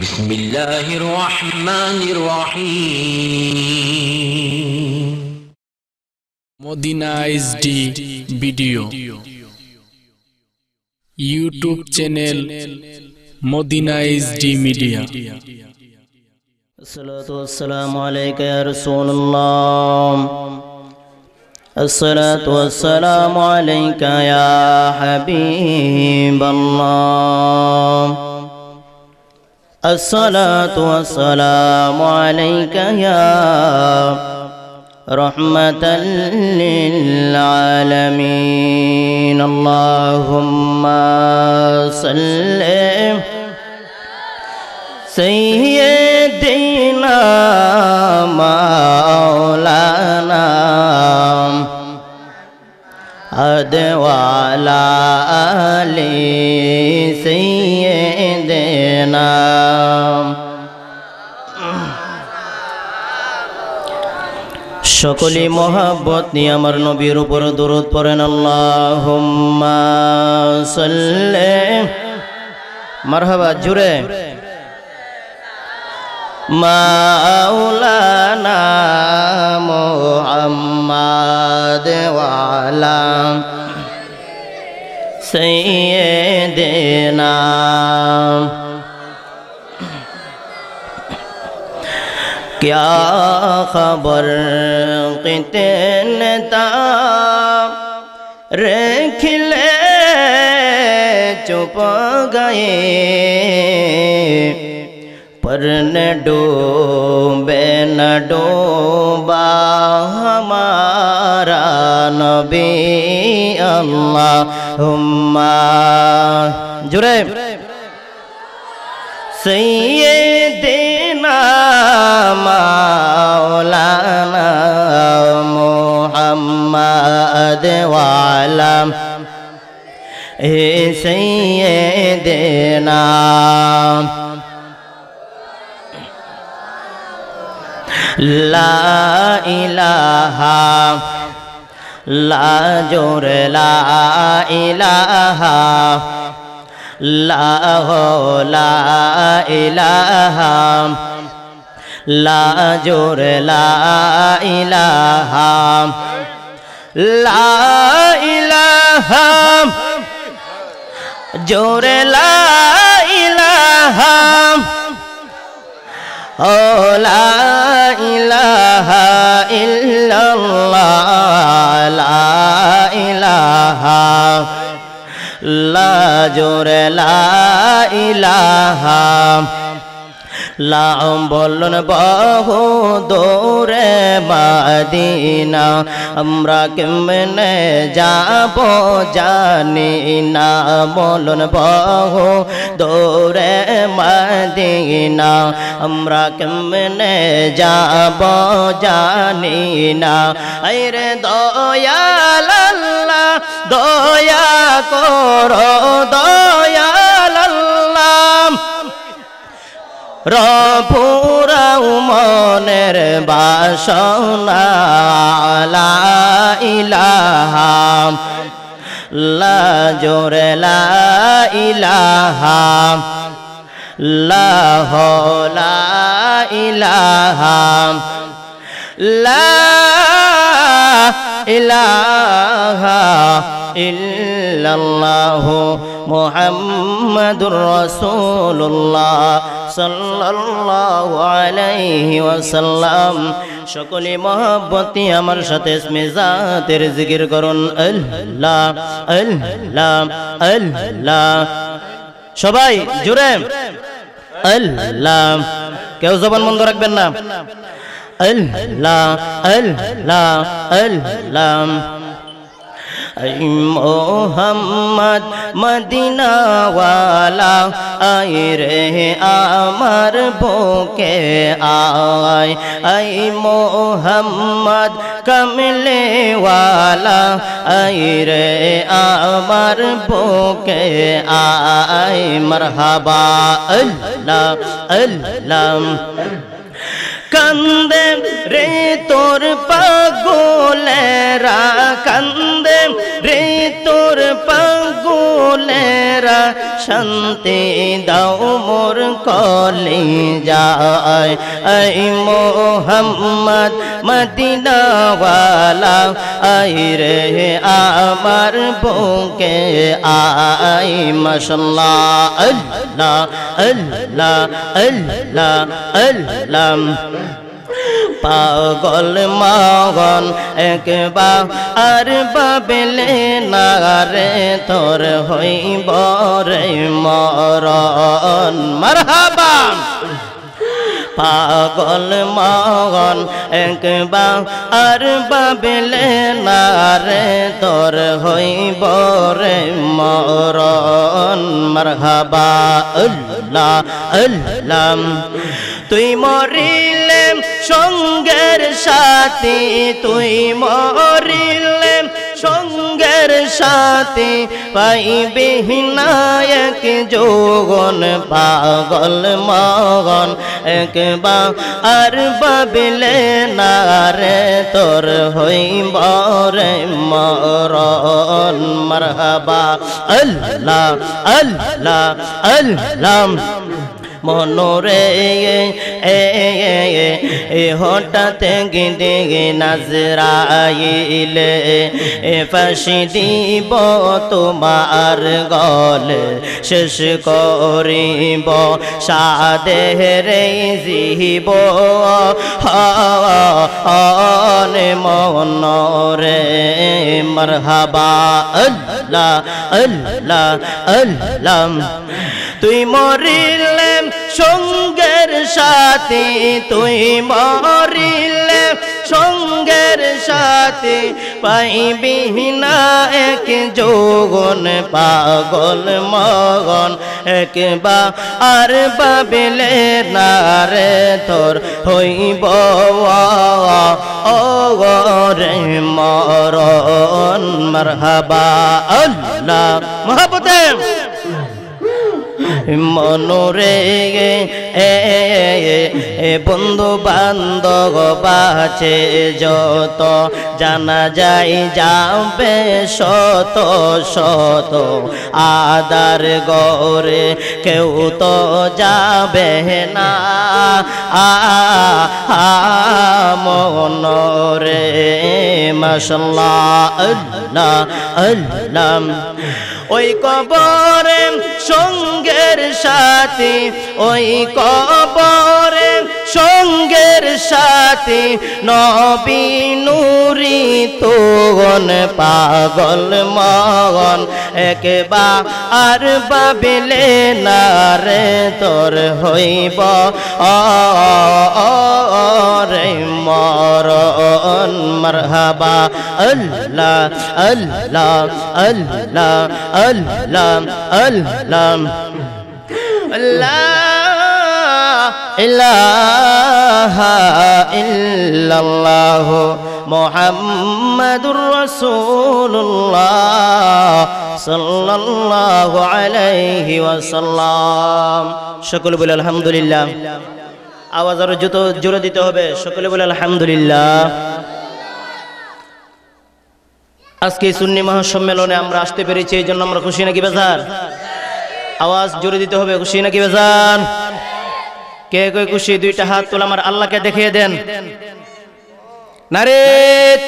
بسم الله الرحمن الرحيم مدينه فيديو يوتيوب YouTube مدينه মদিনাইজড ميديا الصلاة والسلام عليك يا رسول الله الصلاة والسلام عليك يا حبيب الله الصلاة والسلام عليك يا رحمة للعالمين اللهم صل سيدنا مولانا अदवाला Ali सैदेना সকলি মহাব্বত নিয়ে আমার নবীর উপর দূরত পড়েন আল্লাহ মারহাবা জুড়ে مولانا محمد مو امار والا سیے کیا خبر کتنے تا رکھ لے چپ گئے पर न डूबे न डूबा हमारा नबी अल्लाहुम्मा जुरे सैये देना मौलाना मोहम्मद वाला ए सैये देना লা ইলাহা লা জোরে লা ইলাহা লাহ লা ইলাহা লা জোরে লা Oh la ilaha illallah La ilaha La jure la ilaha লাউ বলন বহুদরে মদিনা আমরা kemne jabo janina বলন বহুদরে মদিনা আমরা kemne jabo janina হে রে দয়াল আল্লাহ দয়া কর দ রপুরাও মনের বাসনা লা ইলাহা লা ইলাহাম লা ইলাহাম লা ইলাহা লা ইলাহা ইল্লাল্লাহু মোহাম্মদুর রসুল্লাহ সাল্লাল্লাহু আলাইহি ওয়াসাল্লাম সকলে মহব্বতি আমার সাথে স্মেজাতের জিকির করুন আল্লাহ আল্লাহ আল্লাহ সবাই জুড়ে আল্লাহ কেউ জবান বন্ধ রাখবেন না আল্লাহ আল্লাহ আল্লাহ আল্লাহ আই মোহাম্মদ মদিনাওয়ালা আই রে আমার বোকে আয় আই মোহাম্মদ কমলেওয়ালা আই রে আমার বোকে আয় মরহাবা আল্লাহ আল্লাহ কান্দে রে তোর পাগলেরা কান্দে রে তোর পাগলেরা শান্তি দাও মোর কলে যায় আই মোহাম্মদ মদিনাওয়ালা আই রে আমার বুকে আই মশলা আল্লাহ আল্লাহ আল্লাহ আল্লাহ পাগল মগন একবা আর বাবেলে নারে তোর হইব রে মরণ মারহাবা পাগল মগন একবা আর বাবেলে নারে তোর হইব রে মরণ মারহাবা আল্লাহ আল্লাহ তুই মরিলে সঙ্গের সাথে তুই মরিলে সঙ্গের সাথে পাইবে নায়ক যোগন পাগল মগন একবা আর বাবিলে নারে তোর হইব রে মরণ মরহাবা আল্লাহ আল্লাহ আল্লাহ মনোরে এ হঠাৎ গিদি নাজরাইলে এ ফাঁসি দিব তোমার গল শেষ করিব সাদেহ রে জিহিব নে মনরে মরহাবা আল্লাহ আল্লাহ আল্লাহ তুই মরিলে সঙ্গের সাথে তুই মরিলে সঙ্গের সাথে পাইবি না এক যোগন পাগল মগন বা আর বাবিলে নারে তোর হইব রে মরণ মরহাবা আল্লাহ মহাপতে মনোরে এ বন্ধু বান্ধব বাছে যত জানা যাই যাবে শত শত আদার গরে কেউ তো যাবে না আ মশলা মাসাল্লাহ আল্লাহ ওই কবরে সঙ্গের সাথে ওই কবরে সঙ্গের সাথে নবী নুরি তোগন পাগল মগন একবা আর বাবিলে নারে তোর হইব রে মর মরহাবা আল্লাহ আল্লাহ আল্লাহ আল্লাহ আল্লাহ আল্লাহ ইলাহা ইল্লাল্লাহ মুহাম্মাদুর রাসূলুল্লাহ আলাইহি সকলে বলে আলহামদুলিল্লাহ আওয়াজ আরো জুতো জোরে দিতে হবে সকলে বলে আলহামদুলিল্লাহ আজকে সুন্নি মহাসম্মেলনে আমরা আসতে পেরেছি এই জন্য আমরা খুশি নাকি বেজার আওয়াজ জোরে দিতে হবে খুশি নাকি বেজান কে কে খুশি দুইটা হাত তোলা আমার আল্লাহকে দেখিয়ে দেন নারে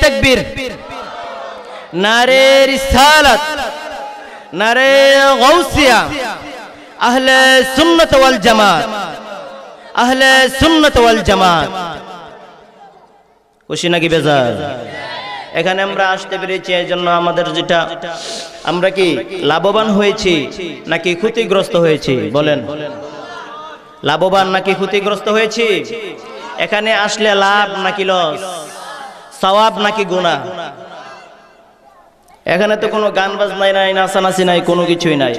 তাকবীর নারে রিসালাত নারে গাউসিয়া আহলে সুন্নাত ওয়াল জামাত আহলে সুন্নাত ওয়াল জামাত খুশি নাকি বেজার এখানে আমরা আসতে পেরেছি এই জন্য আমাদের যেটা আমরা কি লাভবান হয়েছি নাকি ক্ষতিগ্রস্ত হয়েছি বলেন লাভবান নাকি ক্ষতিগ্রস্ত হয়েছি এখানে আসলে লাভ নাকি লস সওয়াব নাকি গুণা এখানে তো কোনো গান বাজনাই নাই নাচানাচি নাই কোনো কিছুই নাই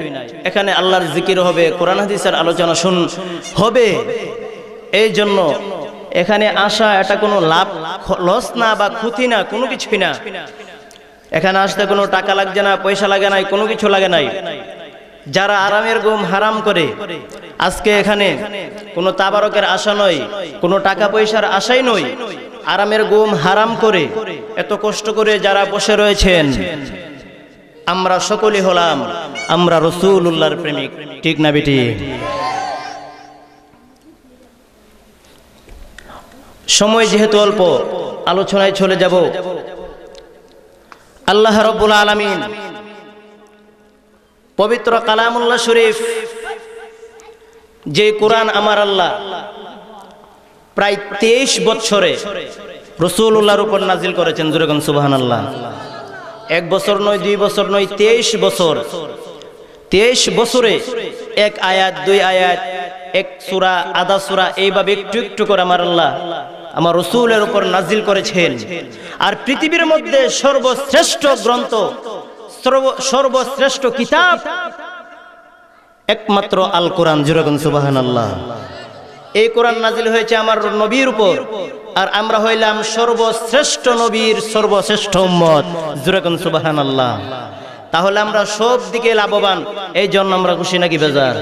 এখানে আল্লাহর জিকির হবে কোরআন হাদিসের আলোচনা শুন হবে এই জন্য এখানে আসা এটা কোনো লাভ লস না বা ক্ষতি না কোনো কিছুই না এখানে আসতে কোনো টাকা লাগছে না পয়সা লাগে নাই কোনো কিছু লাগে নাই যারা আরামের ঘুম হারাম করে আজকে এখানে কোনো তাবারকের আশা নয় কোনো টাকা পয়সার আশাই নয় আরামের ঘুম হারাম করে এত কষ্ট করে যারা বসে রয়েছেন আমরা সকলে হলাম আমরা রসুল উল্লাহর প্রেমিক ঠিক না বেটি সময় যেহেতু অল্প আলোচনায় চলে যাব আল্লাহ রব্বুল আলমিন পবিত্র কালামুল্লাহ শরীফ যে কোরআন আমার আল্লাহ প্রায় তেইশ বছরে রসুল্লাহর উপর নাজিল করেছেন জুরেগন সুবাহান আল্লাহ এক বছর নয় দুই বছর নয় তেইশ বছর তেইশ বছরে এক আয়াত দুই আয়াত এক সুরা আধা সুরা এইভাবে একটু একটু করে আমার আল্লাহ আমার রসুলের উপর নাজিল করেছেন আর পৃথিবীর মধ্যে সর্বশ্রেষ্ঠ গ্রন্থ সর্বশ্রেষ্ঠ কিতাব একমাত্র আল কোরআন জিরকন সুবাহান আল্লাহ এই কোরআন নাজিল হয়েছে আমার নবীর উপর আর আমরা হইলাম সর্বশ্রেষ্ঠ নবীর সর্বশ্রেষ্ঠ মত জুরাকন সুবাহান আল্লাহ তাহলে আমরা সব দিকে লাভবান এই জন্য আমরা খুশি নাকি বেজার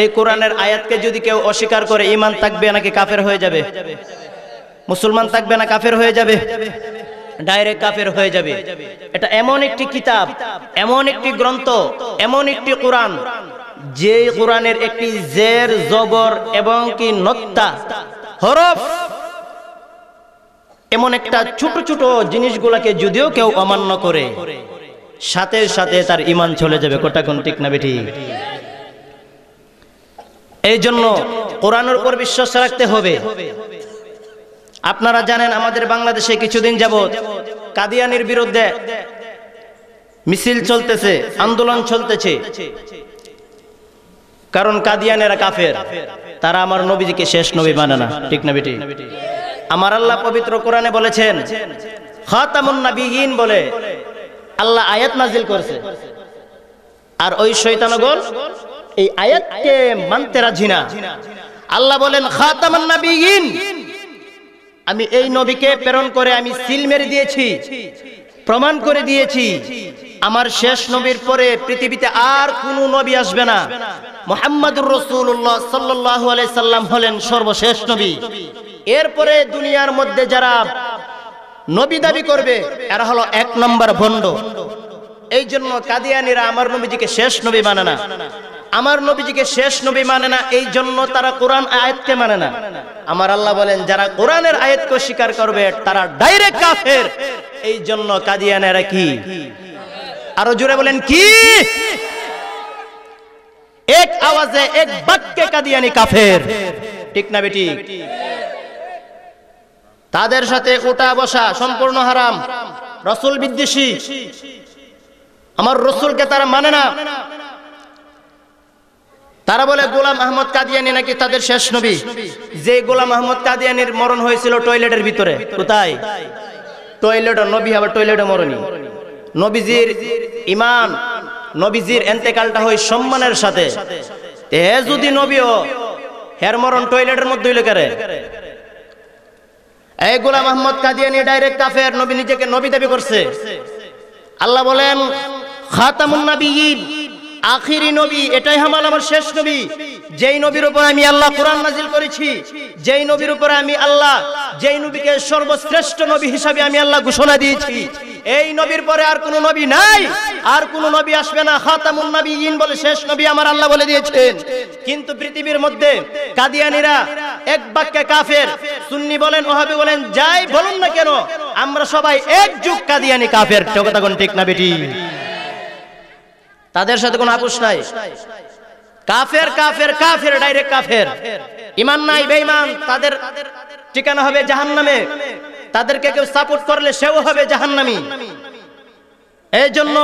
এই কোরআনের আয়াতকে যদি কেউ অস্বীকার করে ইমান থাকবে নাকি কাফের হয়ে যাবে মুসলমান থাকবে না কাফের হয়ে যাবে ডাইরেক্ট কাফের হয়ে যাবে এটা এমন একটি কিতাব এমন একটি গ্রন্থ এমন একটি কোরআন যে কোরআনের একটি জের জবর এবং কি নত্তা হরফ এমন একটা ছোট ছোট জিনিসগুলাকে যদিও কেউ অমান্য করে সাথে সাথে তার ইমান চলে যাবে কোন ঠিক না বেটি এই জন্য কোরআনের উপর বিশ্বাস রাখতে হবে আপনারা জানেন আমাদের বাংলাদেশে কিছুদিন যাব কাদিয়ানির বিরুদ্ধে মিছিল চলতেছে আন্দোলন চলতেছে কারণ কাদিয়ানেরা কাফের তারা আমার নবীজিকে শেষ নবী মানে না ঠিক না বেটি আমার আল্লাহ পবিত্র কোরআনে বলেছেন খাতামুন নাবিয়িন বলে আল্লাহ আয়াত নাজিল করছে আর ওই শয়তানগণ এই আয়াতকে মানতে রাজি না আল্লাহ বলেন খাতামুন নাবিয়িন আমি এই নবীকে প্রেরণ করে আমি সিল মেরে দিয়েছি প্রমাণ করে দিয়েছি আমার শেষ নবীর পরে পৃথিবীতে আর কোন নবী আসবে না মোহাম্মদুর রসুল্লাহ সাল্লাহ সাল্লাম হলেন সর্বশেষ নবী এরপরে দুনিয়ার মধ্যে যারা নবী দাবি করবে এরা হলো এক নম্বর ভণ্ড এই জন্য কাদিয়ানিরা আমার নবীজিকে শেষ নবী বানানা মানে আমার নবীজিকে শেষ নবী মানে না এই জন্য তারা কোরআন আয়াতকে মানে না আমার আল্লাহ বলেন যারা কোরআনের আয়াতকে স্বীকার করবে তারা ডাইরেক্ট কাফের এই জন্য কাদিয়ানেরা কি আরো জোরে বলেন কি এক আওয়াজে এক বাক্যে কাদিয়ানি কাফের ঠিক না বেটি তাদের সাথে ওটা বসা সম্পূর্ণ হারাম রসুল বিদ্বেষী আমার রসুলকে তারা মানে না তারা বলে গোলাম আহমদ কাদিয়ানি নাকি তাদের শেষ নবী যে গোলাম আহমদ কাদিয়ানির মরণ হয়েছিল টয়লেটের ভিতরে কোথায় টয়লেট নবী আবার টয়লেটে মরণী নবীজির ইমান নবীজির এন্তেকালটা হয় সম্মানের সাথে হে যদি নবীও হের মরণ টয়লেটের মধ্যে লেখারে এই গোলাম আহমদ কাদিয়ানি ডাইরেক্ট কাফের নবী নিজেকে নবী দাবি করছে আল্লাহ বলেন খাতামুন নবী আখিরি নবী এটাই হামাল আমার শেষ নবী যেই নবীর উপর আমি আল্লাহ কোরআন নাজিল করেছি যেই নবীর উপর আমি আল্লাহ যেই নবীকে সর্বশ্রেষ্ঠ নবী হিসাবে আমি আল্লাহ ঘোষণা দিয়েছি এই নবীর পরে আর কোন নবী নাই আর কোন নবী আসবে না খাতামুন ইন বলে শেষ নবী আমার আল্লাহ বলে দিয়েছেন কিন্তু পৃথিবীর মধ্যে কাদিয়ানিরা এক বাক্যে কাফের সুন্নি বলেন ওহাবি বলেন যাই বলুন না কেন আমরা সবাই এক যুগ কাদিয়ানি কাফের কথা কোন ঠিক না বেটি তাদের সাথে কোন আপোষ নাই কাফের কাফের কাফের ডাইরেক্ট কাফের ইমান নাই বেঈমান তাদের ঠিকানা হবে জাহান্নামে তাদেরকে কেউ সাপোর্ট করলে সেও হবে জাহান্নামি এই জন্য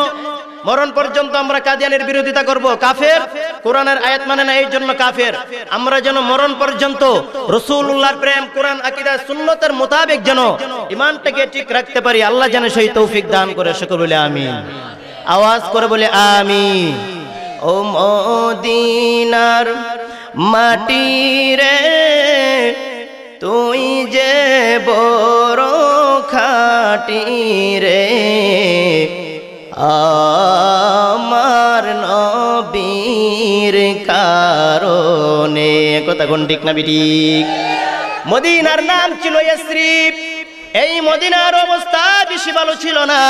মরণ পর্যন্ত আমরা কাদিয়ানের বিরোধিতা করব কাফের কোরআনের আয়াত মানে না এই জন্য কাফের আমরা যেন মরণ পর্যন্ত রসুল্লাহর প্রেম কোরআন আকিদা সুন্নতের মোতাবেক যেন ইমানটাকে ঠিক রাখতে পারি আল্লাহ যেন সেই তৌফিক দান করে সকলে আমি আওয়াজ করে বলে আমি ও মদিনার মাটি রে তুই যে বড় খাটি রে আমার নবীর কারণে কথা কোন ঠিক না বিটিক মদিনার নাম ছিল ইয়াসরিফ এই মদিনার অবস্থা বেশি ভালো ছিল না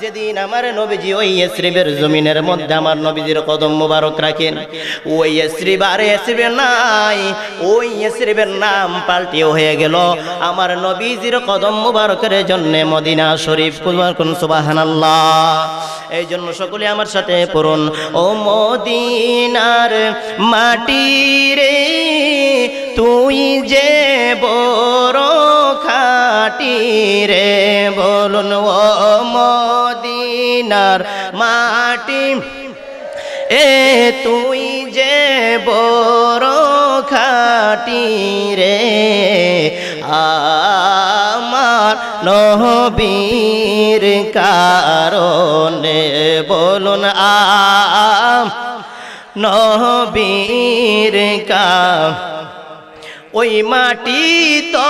যেদিন আমার নবীজি ওই এসরিবের জমিনের মধ্যে আমার নবীজির কদম মুবারক রাখেন ওই এসরিব আর নাই ওই এসরিবের নাম পাল্টিও হয়ে গেল আমার নবীজির কদম মুবারকের জন্য মদিনা শরীফ কুলবার কোন সুবহানাল্লাহ এই জন্য সকলে আমার সাথে পড়ুন ও মদিনার মাটি রে তুই যে বল মাটিরে বলুন ও মদিনার মাটি এ তুই যে বড় খাটি রে আমার নহবীর কারণে বলুন আম নহবীর কা ওই মাটি তো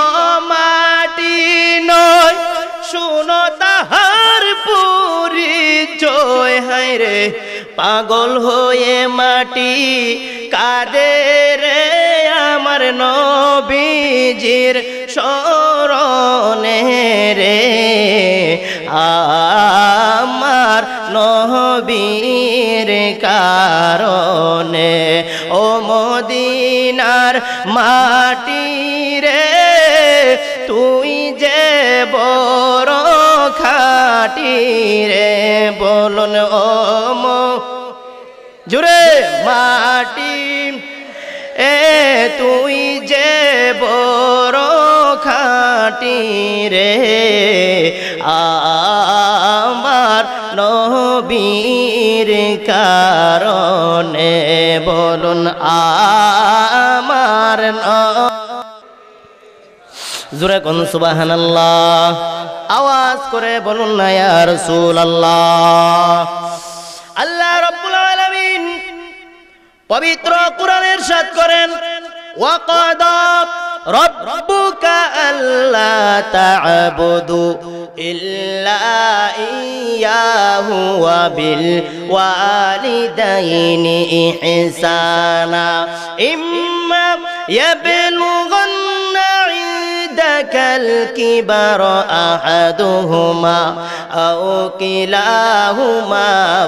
রে পাগল হয়ে মাটি রে আমার নবীজির শরণে রে আমার নবীর কারণে ও মদিনার মাটি রে তুই যে বড় রে বলুন ও জুরে মাটি এ তুই যে বড় খাটি রে আমার নবীর কারণে বলুন আমার ন জুরে কোন সুবাহান আওয়াজ করে বলুন না ইয়া রাসূল আল্লাহ আল্লাহ রাব্বুল আলামিন পবিত্র কুরআনের সাথ করেন ওয়াকাদা রব্বুকা আল্লা তা'বুদু ইল্লা ইয়াহু ওয়া বিল ওয়ালিদাইনি ইহসানা ইম্মা ইয়াবলুগা الكبر أحدهما أو كلاهما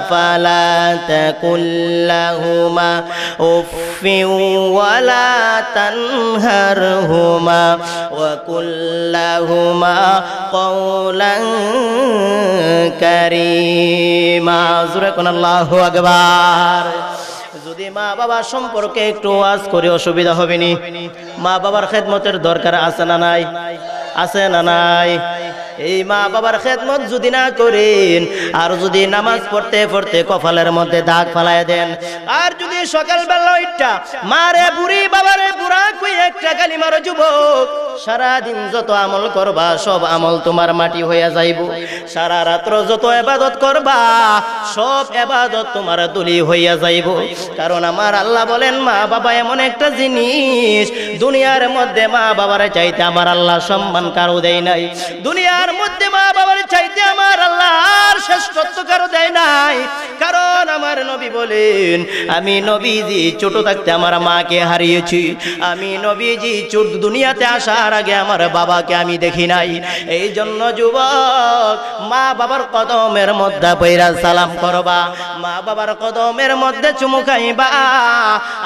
فلا تكن لهما أف ولا تنهرهما وقل لهما قولا كريما زرقنا الله أكبر যদি মা বাবার সম্পর্কে একটু ওয়াজ করে অসুবিধা হবে নি মা বাবার খেদমতের দরকার আছে না নাই আছে না নাই এই মা বাবার খেদমত যদি না করেন আর যদি নামাজ পড়তে পড়তে কপালের মধ্যে দাগ ফালাই দেন আর যদি সকালবেলা ওইটা মারে বুড়ি বাবারে বুড়া কুই একটা গালি মার যুবক সারাদিন যত আমল করবা সব আমল তোমার মাটি হইয়া যাইব সারা রাত্র যত এবাদত করবা সব এবাদত তোমার দলি হইয়া যাইব কারণ আমার আল্লাহ বলেন মা বাবা এমন একটা জিনিস দুনিয়ার মধ্যে মা বাবার চাইতে আমার আল্লাহ সম্মান কারো দেয় নাই দুনিয়ার মধ্যে মা বাবার চাইতে আমার আল্লাহর শ্রেষ্ঠত্ব কারো দেয় নাই কারণ আমার নবী বলেন আমি নবীজি ছোট থাকতে আমার মাকে হারিয়েছি আমি নবীজি ছোট দুনিয়াতে আসার আগে আমার বাবাকে আমি দেখি নাই এই জন্য যুবক মা বাবার কদমের মধ্যে বৈরা সালাম করবা মা বাবার কদমের মধ্যে চুমু খাইবা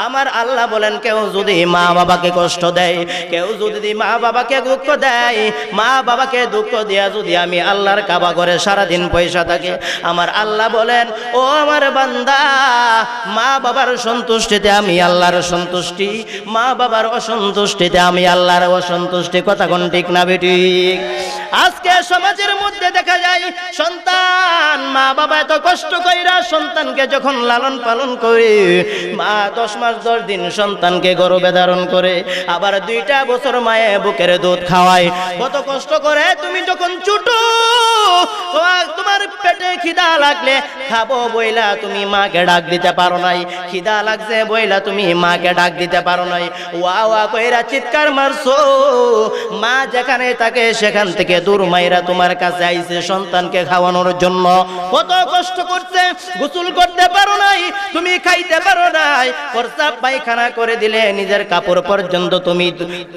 আমার আল্লাহ বলেন কেউ যদি মা বাবাকে কষ্ট দেয় কেউ যদি মা বাবাকে দুঃখ দেয় দেয় মা বাবাকে দুঃখ দেয়া যদি আমি আল্লাহর কাবা করে সারাদিন পয়সা থাকে আমার আল্লাহ বলেন ও আমার বান্দা মা বাবার সন্তুষ্টিতে আমি আল্লাহর সন্তুষ্টি মা বাবার অসন্তুষ্টিতে আমি আল্লাহর অসন্তুষ্টি কথা কোন ঠিক না বেটি আজকে সমাজের মধ্যে দেখা যায় সন্তান মা বাবা এত কষ্ট কইরা সন্তানকে যখন লালন পালন করে মা দশ মাস দশ দিন সন্তানকে গর্বে ধারণ করে আবার দুইটা বছর মায়ে বুকের দুধ খাওয়ায় কত কষ্ট করে তুমি যখন ছোট তোমার পেটে খিদা লাগলে খাবো বইলা তুমি মাকে ডাক দিতে পারো নাই খিদা লাগছে বইলা তুমি মাকে ডাক দিতে পারো নাই ওয়া ওয়া কইরা চিৎকার মারছো মা যেখানে তাকে সেখান থেকে দূর মায়েরা তোমার কাছে আইছে সন্তানকে খাওয়ানোর জন্য কত কষ্ট করছে গোসল করতে পারো নাই তুমি খাইতে পারো নাই খরচা পায়খানা করে দিলে নিজের কাপড় পর্যন্ত তুমি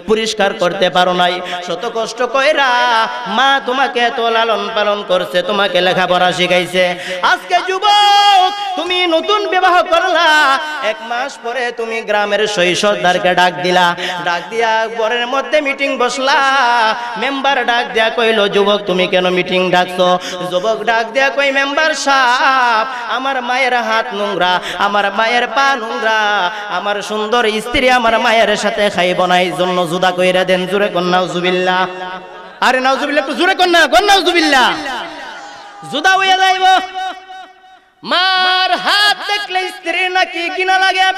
পরিষ্কার করতে পারো নাই শত কষ্ট কইরা মা তোমাকে এত লালন পালন করছে তোমাকে লেখাপড়া শিখাইছে আজকে যুবক তুমি নতুন বিবাহ করলা এক মাস পরে তুমি গ্রামের শৈশবদারকে ডাক দিলা ডাক দিয়া বরের মধ্যে মিটিং বসলা মেম্বার ডাক দিয়া কইল যুবক তুমি কেন মিটিং ডাকছো যুবক ডাক দিয়া কই মেম্বার সাপ আমার মায়ের হাত নোংরা আমার মায়ের পা নোংরা আমার সুন্দর স্ত্রী আমার মায়ের সাথে খাই বনাই জন্য জুদা কইরা দেন জুরে কন্যা জুবিল্লা আরে নাউজুবিল্লা একটু জুরে কন্যা কন্যা জুবিল্লা জুদা হইয়া যাইব মার হাত দেখলে স্ত্রী নাকি কিনা লাগে নাও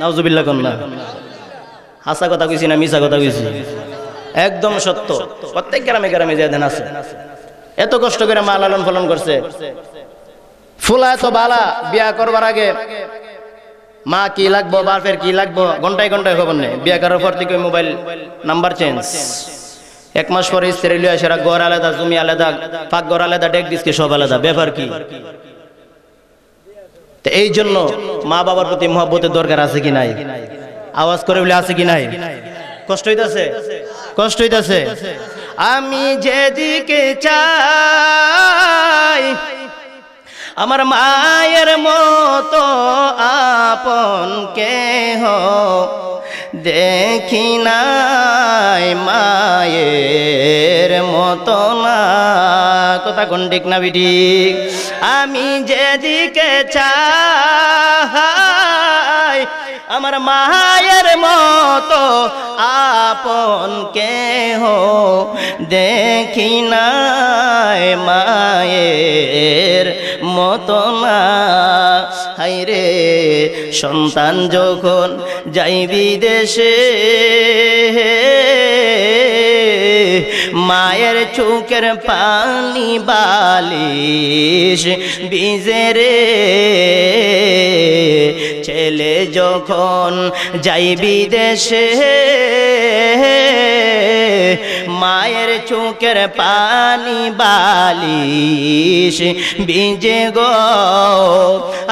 নাউজুবিল্লা কন্যা হাসা কথা কইছি না মিছা কথা কইছি একদম সত্য প্রত্যেক গ্রামে গ্রামে যেদিন আছে এত কষ্ট করে মা লালন ফলন করছে ফুলা তো বালা বিয়া করবার আগে মা কি লাগবো বাপের কি লাগবো ঘন্টায় ঘন্টায় খবর নেই বিয়া করার পর থেকে মোবাইল নাম্বার চেঞ্জ এক মাস পরে স্ত্রী লিয়া সেরা গড় আলাদা জমি আলাদা পাক গড় আলাদা ডেক ডিসকে সব আলাদা ব্যাপার কি এই জন্য মা বাবার প্রতি মহব্বতের দরকার আছে কি নাই আওয়াজ করে বলে আছে কি নাই কষ্ট হইতাছে কষ্ট হইতেছে আমি যেদিকে চাই আমার মায়ের মতো আপন কেহ দেখি নাই মায়ের মতো না কথা কোন ঠিক না বিটি আমি যেদিকে চাই আমার মায়ের মতো আপন কেহ দেখি না মায়ের মতো না রে সন্তান যখন যাই বিদেশে মায়ের চোখের পানি বালিশ বিজের ছেলে যখন যাই বিদেশে মায়ের চোখের পানি বালিশ বিজে গো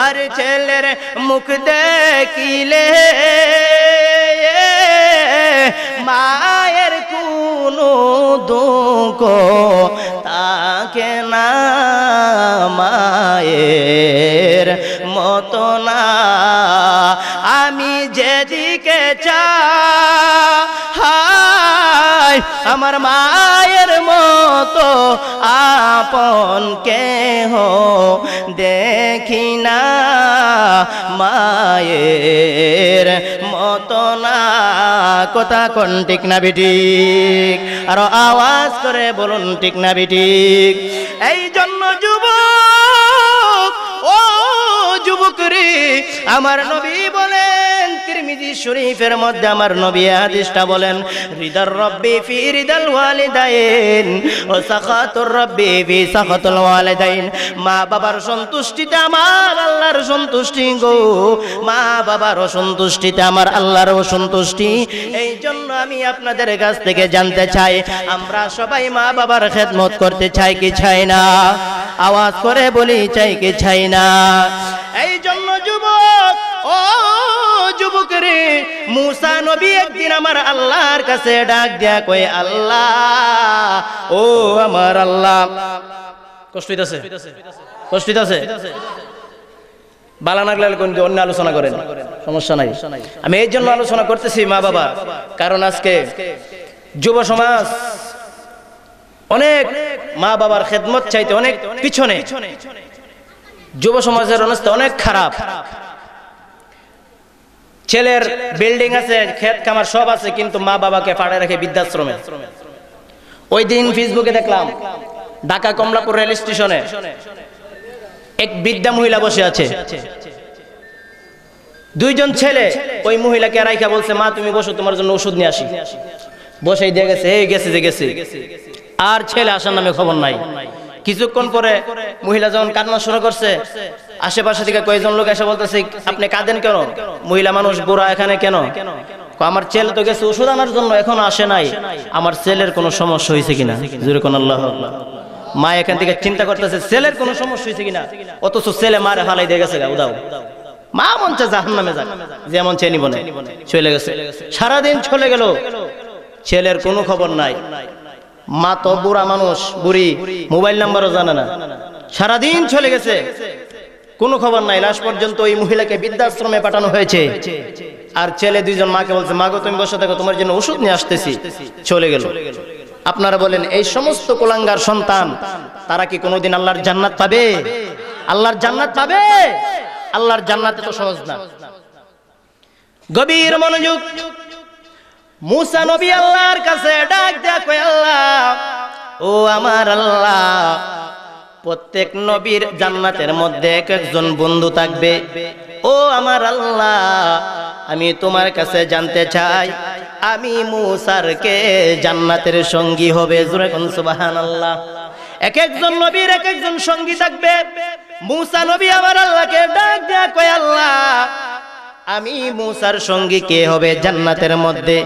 আর ছেলের মুখ দেখিলে মায়ের কোনো দুঃখ তাকে না মায়ের মতো না আমি যেদিকে চাই আমার মায়ের মতো আপন কেহ দেখি না মায়ের মতো না কথা কোন ঠিক না বিটিক আরো আওয়াজ করে বলুন ঠিক না বিটিক এই জন্য যুবক ও যুবকরি আমার নবী বলে শরীফের মধ্যে আমার নবী হাদিসটা বলেন হৃদর রব্বি ফি হৃদাল ওয়ালিদাইন ও সাখাতুর রব্বি ফি সাখাতুল ওয়ালিদাইন মা বাবার সন্তুষ্টিতে আমার আল্লাহর সন্তুষ্টি গো মা বাবার অসন্তুষ্টিতে আমার আল্লাহর অসন্তুষ্টি এই জন্য আমি আপনাদের কাছ থেকে জানতে চাই আমরা সবাই মা বাবার খেদমত করতে চাই কি চাই না আওয়াজ করে বলি চাই কি চাই না এই জন্য যুবক ও যুবক রে মুসা নবী একদিন আমার আল্লাহর কাছে ডাক দিয়া কই আল্লাহ ও আমার আল্লাহ কষ্ট আছে কষ্ট আছে বালা নাগলাল কিন্তু অন্য আলোচনা করেন সমস্যা নাই আমি এই জন্য আলোচনা করতেছি মা বাবা কারণ আজকে যুব সমাজ অনেক মা বাবার খেদমত চাইতে অনেক পিছনে যুব সমাজের অবস্থা অনেক খারাপ ছেলের বিল্ডিং আছে ক্ষেত খামার সব আছে কিন্তু মা বাবাকে পাড়ে রেখে বৃদ্ধাশ্রমে ওই দিন ফেসবুকে দেখলাম ঢাকা কমলাপুর রেল স্টেশনে এক বৃদ্ধা মহিলা বসে আছে দুইজন ছেলে ওই মহিলাকে রাইখা বলছে মা তুমি বসো তোমার জন্য ওষুধ নিয়ে আসি বসেই দিয়ে গেছে এই গেছে যে গেছে আর ছেলে আসার নামে খবর নাই কিছুক্ষণ পরে মহিলা যখন কান্না শুরু করছে আশেপাশে থেকে কয়েকজন লোক এসে বলতেছে আপনি কাঁদেন কেন মহিলা মানুষ বুড়া এখানে কেন আমার ছেলে তো গেছে ওষুধ আনার জন্য এখন আসে নাই আমার ছেলের কোনো সমস্যা হয়েছে কিনা জুরে কোন আল্লাহ আল্লাহ মা এখান থেকে চিন্তা করতেছে ছেলের কোনো সমস্যা হয়েছে কিনা অথচ ছেলে মারে হালাই দিয়ে গেছে উদাও মা মন চায় জাহান নামে যাক যেমন চেনি বনে চলে গেছে সারাদিন চলে গেল ছেলের কোনো খবর নাই মা তো বুড়া মানুষ বুড়ি মোবাইল নাম্বারও জানে না সারাদিন চলে গেছে কোনো খবর নাই লাশ পর্যন্ত ওই মহিলাকে বৃদ্ধাশ্রমে পাঠানো হয়েছে আর ছেলে দুইজন মাকে বলছে গো তুমি বসে থাকো তোমার জন্য ওষুধ নিয়ে আসতেছি চলে গেল আপনারা বলেন এই সমস্ত কোলাঙ্গার সন্তান তারা কি কোনোদিন আল্লাহর জান্নাত পাবে আল্লাহর জান্নাত পাবে আল্লাহর জান্নাত তো সহজ না গভীর মনোযোগ মুসা নবী আল্লাহর কাছে ডাক দেখো আল্লাহ ও আমার আল্লাহ প্রত্যেক নবীর জান্নাতের মধ্যে এক একজন বন্ধু থাকবে ও আমার আল্লাহ আমি তোমার কাছে জানতে চাই আমি মুসার কে জান্নাতের সঙ্গী হবে এক একজন নবীর এক একজন সঙ্গী থাকবে মুসা নবী আমার আল্লাহকে ডাক দেয়া কয় আল্লাহ আমি মুসার সঙ্গী কে হবে জান্নাতের মধ্যে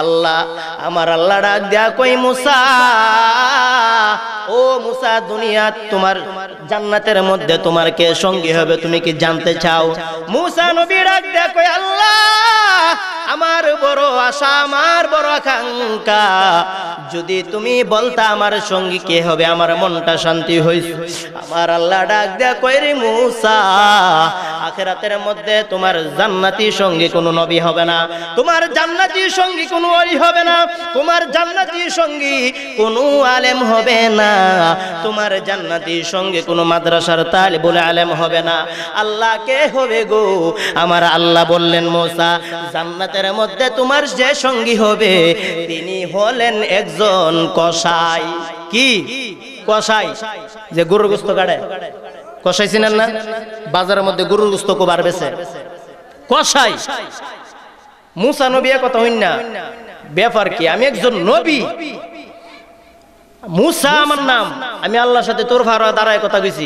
আল্লাহ আমার আল্লাহ ডাক দেয়া কই মুসা ও মুসা দুনিয়া তোমার জান্নাতের মধ্যে তোমার কে সঙ্গী হবে তুমি কি জানতে চাও মুসা নবী ডাক দেয়া কই আল্লাহ আমার বড় আশা আমার বড় আকাঙ্ক্ষা যদি তুমি বলতা আমার সঙ্গী কে হবে আমার মনটা শান্তি হইস আমার আল্লাহ ডাক দেয়া কই রে মুসা আখেরাতের মধ্যে তোমার জান্নাতি সঙ্গী কোনো নবী হবে না তোমার জান্নাতি সঙ্গী কোনো অলি হবে না তোমার জান্নাতি সঙ্গী কোনো আলেম হবে না তোমার জান্নাতি সঙ্গে কোনো মাদ্রাসার তাল বলে আলেম হবে না আল্লাহ কে হবে গো আমার আল্লাহ বললেন মোসা জান্নাতের মধ্যে তোমার যে সঙ্গী হবে তিনি হলেন একজন কসাই কি কসাই যে গরুর গুস্ত কাটে কষাই চিনেন না বাজারের মধ্যে গরুর গুস্ত কো বাড়বেছে কষাই মুসা নবী এক কথা হইন না ব্যাপার কি আমি একজন নবী মুসা আমার নাম আমি আল্লাহর সাথে তোর ভাড়া দাঁড়ায় কথা কইছি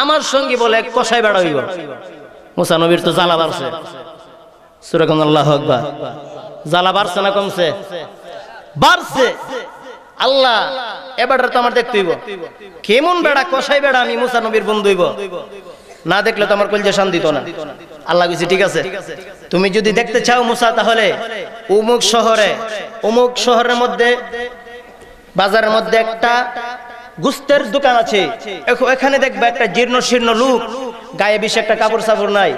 আমার সঙ্গী বলে এক কষাই বেড়া হইব মুসা নবীর তো জ্বালা বাড়ছে সুরকম আল্লাহ হকবা জ্বালা বাড়ছে না কমছে বাড়ছে আল্লাহ এবার তো আমার দেখতে হইব কেমন বেড়া কষাই বেড়া আমি মুসা নবীর বন্ধু হইব না দেখলে তো আমার শান্তি তো না আল্লাহ কিছু ঠিক আছে তুমি যদি দেখতে চাও মুসা তাহলে উমুক শহরে উমুক শহরের মধ্যে বাজারের মধ্যে একটা গুস্তের দোকান আছে এখানে দেখবে একটা জীর্ণ শীর্ণ লোক গায়ে বেশি একটা কাপড় চাপড় নাই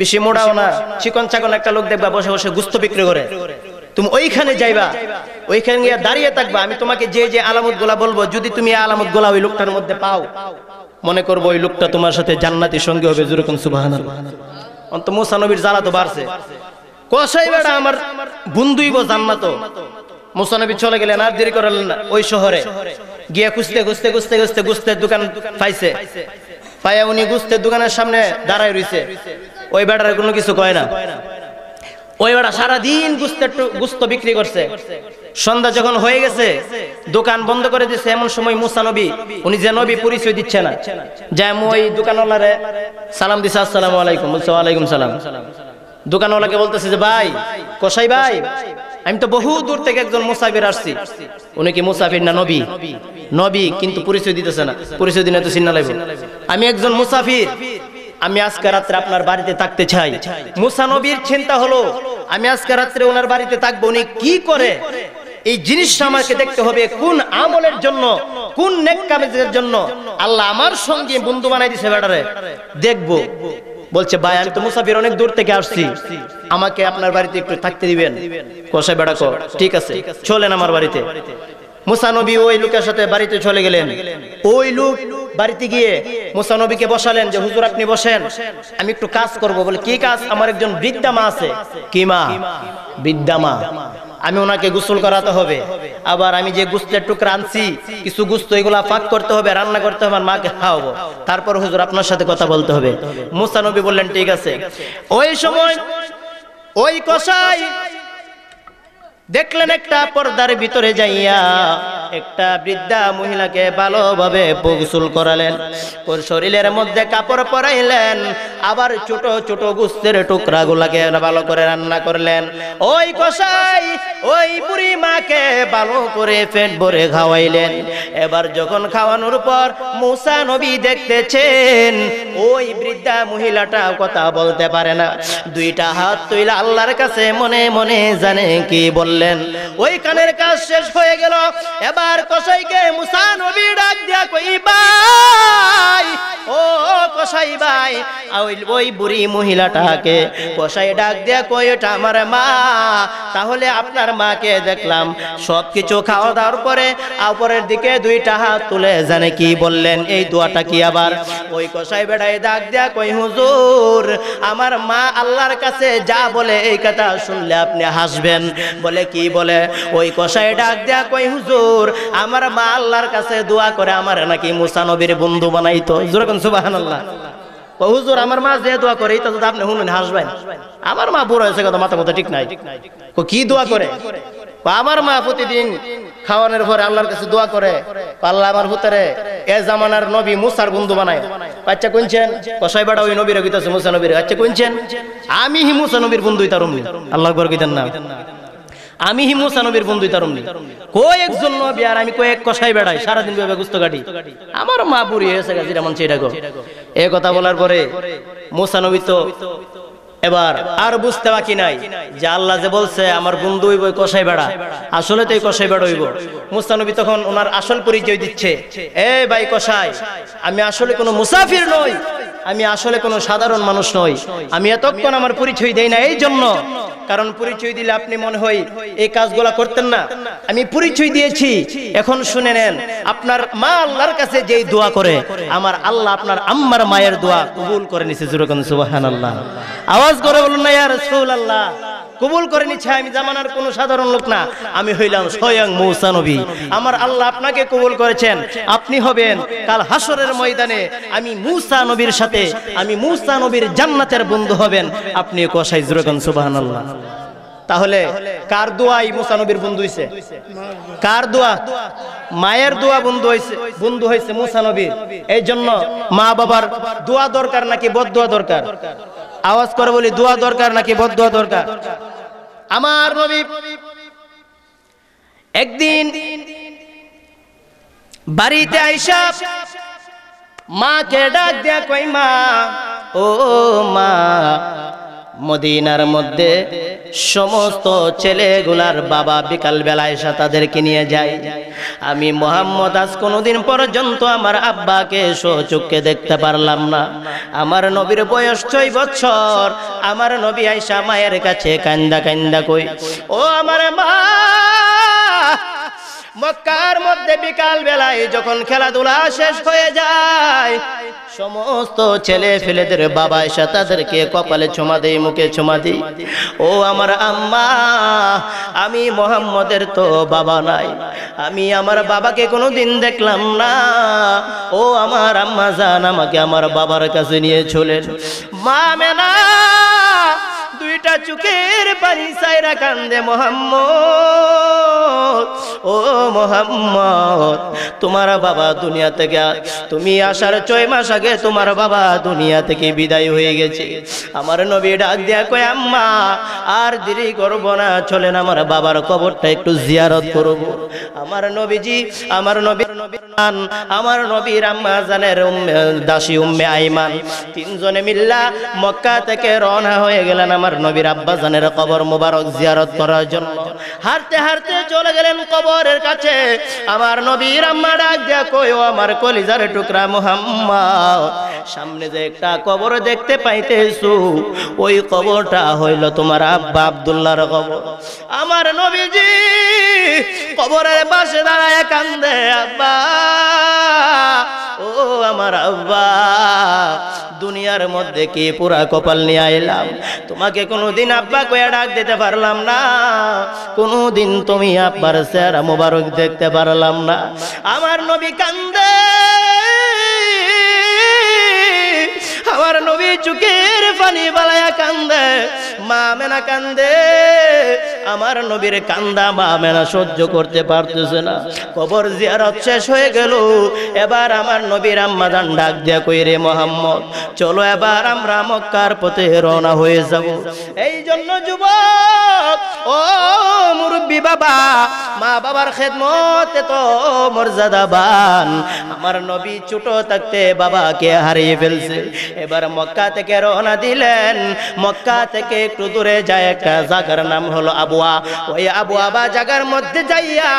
বেশি মোড়াও না চিকন চাকন একটা লোক দেখবা বসে বসে গুস্ত বিক্রি করে তুমি ওইখানে যাইবা ওইখানে গিয়ে দাঁড়িয়ে থাকবা আমি তোমাকে যে যে আলামত গোলা বলবো যদি তুমি আলামত গোলা ওই লোকটার মধ্যে পাও মনে করবো ওই লোকটা তোমার সাথে জান্নাতি সঙ্গী হবে যেরকম সুবাহান অন্ত মুসানবীর জ্বালা তো বাড়ছে কষাই বেড়া আমার বন্ধুই গো জান্নাত মুসানবী চলে গেলেন আর দেরি করলেন ওই শহরে গিয়া খুঁজতে খুঁজতে খুঁজতে খুঁজতে খুঁজতে দোকান পাইছে পায়া উনি খুঁজতে দোকানের সামনে দাঁড়ায় রইছে ওই বেটার কোনো কিছু কয় না ওই বেড়া সারাদিন গুস্তে গুস্ত বিক্রি করছে সন্ধ্যা যখন হয়ে গেছে দোকান বন্ধ করে দিচ্ছে এমন সময় মুসা নবী উনি যে নবী পরিচয় দিচ্ছে না যাই ওই দোকানওয়ালারে সালাম দিছে আসসালাম আলাইকুম বলছে সালাম দোকানওয়ালাকে বলতেছে যে ভাই কসাই ভাই আমি তো বহু দূর থেকে একজন মুসাফির আসছি উনি কি মুসাফির না নবী নবী কিন্তু পরিচয় দিতেছে না পরিচয় দিনে তো চিন্না লাগবে আমি একজন মুসাফির আমি আজকে রাত্রে আপনার বাড়িতে থাকতে চাই মুসা নবীর চিন্তা হলো আমি আজকে রাত্রে ওনার বাড়িতে থাকবো উনি কি করে এই জিনিসটা আমাকে দেখতে হবে কোন আমলের জন্য কোন নেকামেজের জন্য আল্লাহ আমার সঙ্গে বন্ধু বানাই দিছে বেটারে দেখবো বলছে ভাই আমি তো মুসাফির অনেক দূর থেকে আসছি আমাকে আপনার বাড়িতে একটু থাকতে দিবেন কষে বেড়া ঠিক আছে চলেন আমার বাড়িতে মুসানবী ওই লোকের সাথে বাড়িতে চলে গেলেন ওই লোক বাড়িতে গিয়ে মুসানবীকে বসালেন যে হুজুর আপনি বসেন আমি একটু কাজ করব বলে কি কাজ আমার একজন বৃদ্ধা মা আছে কি মা বৃদ্ধা মা আমি ওনাকে গোসল করাতে হবে আবার আমি যে গুস্তের টুকরা আনছি কিছু গুস্ত এগুলা ফাঁক করতে হবে রান্না করতে হবে আর মাকে খাওয়াবো তারপর হুজুর আপনার সাথে কথা বলতে হবে মুসানবী বললেন ঠিক আছে ওই সময় ওই কষাই দেখলেন একটা পর্দার ভিতরে যাইয়া একটা বৃদ্ধা মহিলাকে ভালোভাবে গোসল করালেন ওর শরীরের মধ্যে কাপড় পরাইলেন আবার ছোট ছোট গুস্তের টুকরাগুলাকে ভালো করে রান্না করলেন ওই কষাই ওই বুড়ি মাকে ভালো করে পেট ভরে খাওয়াইলেন এবার যখন খাওয়ানোর পর মুসা নবী দেখতেছেন ওই বৃদ্ধা মহিলাটা কথা বলতে পারে না দুইটা হাত তুইলা আল্লাহর কাছে মনে মনে জানে কি বললেন করলেন ওই কানের কাজ শেষ হয়ে গেল এবার কসাইকে মুসা নবী ডাক দিয়া কই ভাই ও কসাই ভাই ওই বুড়ি মহিলাটাকে কসাই ডাক দিয়া কই ওটা আমার মা তাহলে আপনার মাকে দেখলাম সব কিছু খাওয়া দাওয়ার পরে উপরের দিকে দুইটা হাত তুলে জানে কি বললেন এই দোয়াটা কি আবার ওই কসাই বেড়াই ডাক দিয়া কই হুজুর আমার মা আল্লাহর কাছে যা বলে এই কথা শুনলে আপনি হাসবেন বলে কি বলে ওই কষায় ডাক দেয়া কই হুজুর আমার মা আল্লাহর কাছে দোয়া করে আমার নাকি মুসা নবীর বন্ধু বানাইতো যেরকম সুবহানাল্লাহ হুজুর আমার মা যে দোয়া করে এটা যদি আপনি শুনুন হাসবেন আমার মা বুড়ো হয়েছে কথা মাথা মতো ঠিক নাই কি দোয়া করে আমার মা প্রতিদিন খাওয়ানোর পরে আল্লাহর কাছে দোয়া করে আল্লাহ আমার ভুতরে এ জামানার নবী মুসার বন্ধু বানায় বাচ্চা কইছেন কসাই বাড়া ওই নবীর গীতাছে মুসা নবীর বাচ্চা কইছেন আমি হি মুসা নবীর বন্ধু তার আল্লাহ আকবর গীতার নাম আমি হি মুসা বন্ধু তারমনি কয়েকজন নবী আর আমি কয়েক কষাই বেড়াই সারাদিন ভাবে গুস্ত গাড়ি আমার মা বুড়ি হয়েছে গাজিরা যেমন এটা গো এ কথা বলার পরে মুসা নবী তো এবার আর বুঝতে বাকি নাই যে আল্লাহ যে বলছে আমার বন্ধু হইব কষাই বেড়া আসলে তো এই কষাই বেড়া হইব মুস্তানবী তখন ওনার আসল পরিচয় দিচ্ছে এ ভাই কষাই আমি আসলে কোনো মুসাফির নই আমি আসলে কোনো সাধারণ মানুষ নই আমি এতক্ষণ আমার পরিচয় দেই না এই জন্য কারণ পরিচয় দিলে আপনি মনে হয় এই কাজগুলা করতেন না আমি পরিচয় দিয়েছি এখন শুনে নেন আপনার মা আল্লাহর কাছে যেই দোয়া করে আমার আল্লাহ আপনার আম্মার মায়ের দোয়া কবুল করে নিছে জুরকন সুবাহান আল্লাহ আওয়াজ করে বলুন না ইয়ার রাসূলুল্লাহ আল্লাহ কবুল করে নিচ্ছে আমি জামানার কোনো সাধারণ লোক না আমি হইলাম স্বয়ং মৌসানবী আমার আল্লাহ আপনাকে কবুল করেছেন আপনি হবেন কাল হাসরের ময়দানে আমি মূসা নবীর সাথে আমি মূসা নবীর জান্নাতের বন্ধু হবেন আপনি কষাই জুরগন সুবাহান আল্লাহ তাহলে কার দোয়াই মুসা নবীর বন্ধু হয়েছে কার দোয়া মায়ের দোয়া বন্ধু হয়েছে বন্ধু হয়েছে মুসা নবীর এই জন্য মা বাবার দোয়া দরকার নাকি বদ দোয়া দরকার আওয়াজ করে বলি দোয়া দরকার নাকি বদোয়া দরকার আমার নবী একদিন বাড়িতে আইসা মাকে ডাক দেয় কই মা ও মা মদিনার মধ্যে সমস্ত ছেলেগুলার বাবা বিকাল বেলায় এসে তাদেরকে নিয়ে যায় আমি মোহাম্মদ আজ কোনোদিন পর্যন্ত আমার আব্বাকে সচুককে দেখতে পারলাম না আমার নবীর বয়স ছয় বছর আমার নবী আইসা মায়ের কাছে কান্দা কান্দা কই ও আমার মা মক্কার মধ্যে বিকাল বেলায় যখন খেলাধুলা শেষ হয়ে যায় সমস্ত ছেলে ফেলেদের বাবা এসে তাদেরকে কপালে চুমা দেই মুখে ছোমা দিই ও আমার আম্মা আমি মোহাম্মদের তো বাবা নাই আমি আমার বাবাকে কোনো দিন দেখলাম না ও আমার আম্মা জান আমাকে আমার বাবার কাছে নিয়ে চলেন মা মেনা দুইটা চুকের পানি সাইরা কান্দে মোহাম্মদ ও মোহাম্মদ তোমার বাবা দুনিয়া থেকে তুমি আসার ছয় মাস আগে তোমার বাবা দুনিয়া থেকে বিদায় হয়ে গেছে আমার নবী ডাক দিয়া কয় আম্মা আর দেরি করব না চলেন আমার বাবার কবরটা একটু জিয়ারত করব আমার নবীজি আমার নবীর নবীর নান আমার নবীর আম্মা জানের উম্মে দাসী উম্মে আইমান তিনজনে মিল্লা মক্কা থেকে রওনা হয়ে গেলেন আমার আমার নবীর আব্বা জানের কবর মোবারক জিয়ারত করার জন্য হারতে হারতে চলে গেলেন কবরের কাছে আমার নবীর আম্মা ডাক দেয়া কই ও আমার কলিজার টুকরা মোহাম্মদ সামনে যে একটা কবর দেখতে পাইতেছু ওই কবরটা হইল তোমার আব্বা আবদুল্লাহর কবর আমার নবীজি কবরের পাশে দাঁড়ায় কান্দে আব্বা ও আমার আব্বা দুনিয়ার মধ্যে কি পুরা কপাল নিয়ে আইলাম তোমাকে তোমাকে কোনোদিন আব্বা কয়ে ডাক দিতে পারলাম না কোনোদিন তুমি আব্বার সেরা মোবারক দেখতে পারলাম না আমার নবী কান্দে আমার নবী চুকের পানি বালায়া কান্দে মা মেনা কান্দে আমার নবীর কান্দা মা মেলা সহ্য করতে পারতেছে না কবর জিয়ারত শেষ হয়ে গেল এবার আমার নবীর আম্মাদান ডাক দিয়া কই রে মোহাম্মদ চলো এবার আমরা মক্কার পথে রওনা হয়ে যাব এই জন্য যুব ও মুরব্বী বাবা মা বাবার খেদমত তো মর্যাদাবান আমার নবী ছোট থাকতে বাবাকে হারিয়ে ফেলছে এবার মক্কা থেকে রওনা দিলেন মক্কা থেকে একটু দূরে যায় একটা জায়গার নাম হলো আবু আবুয়া ওই আবুয়া বা জাগার মধ্যে যাইয়া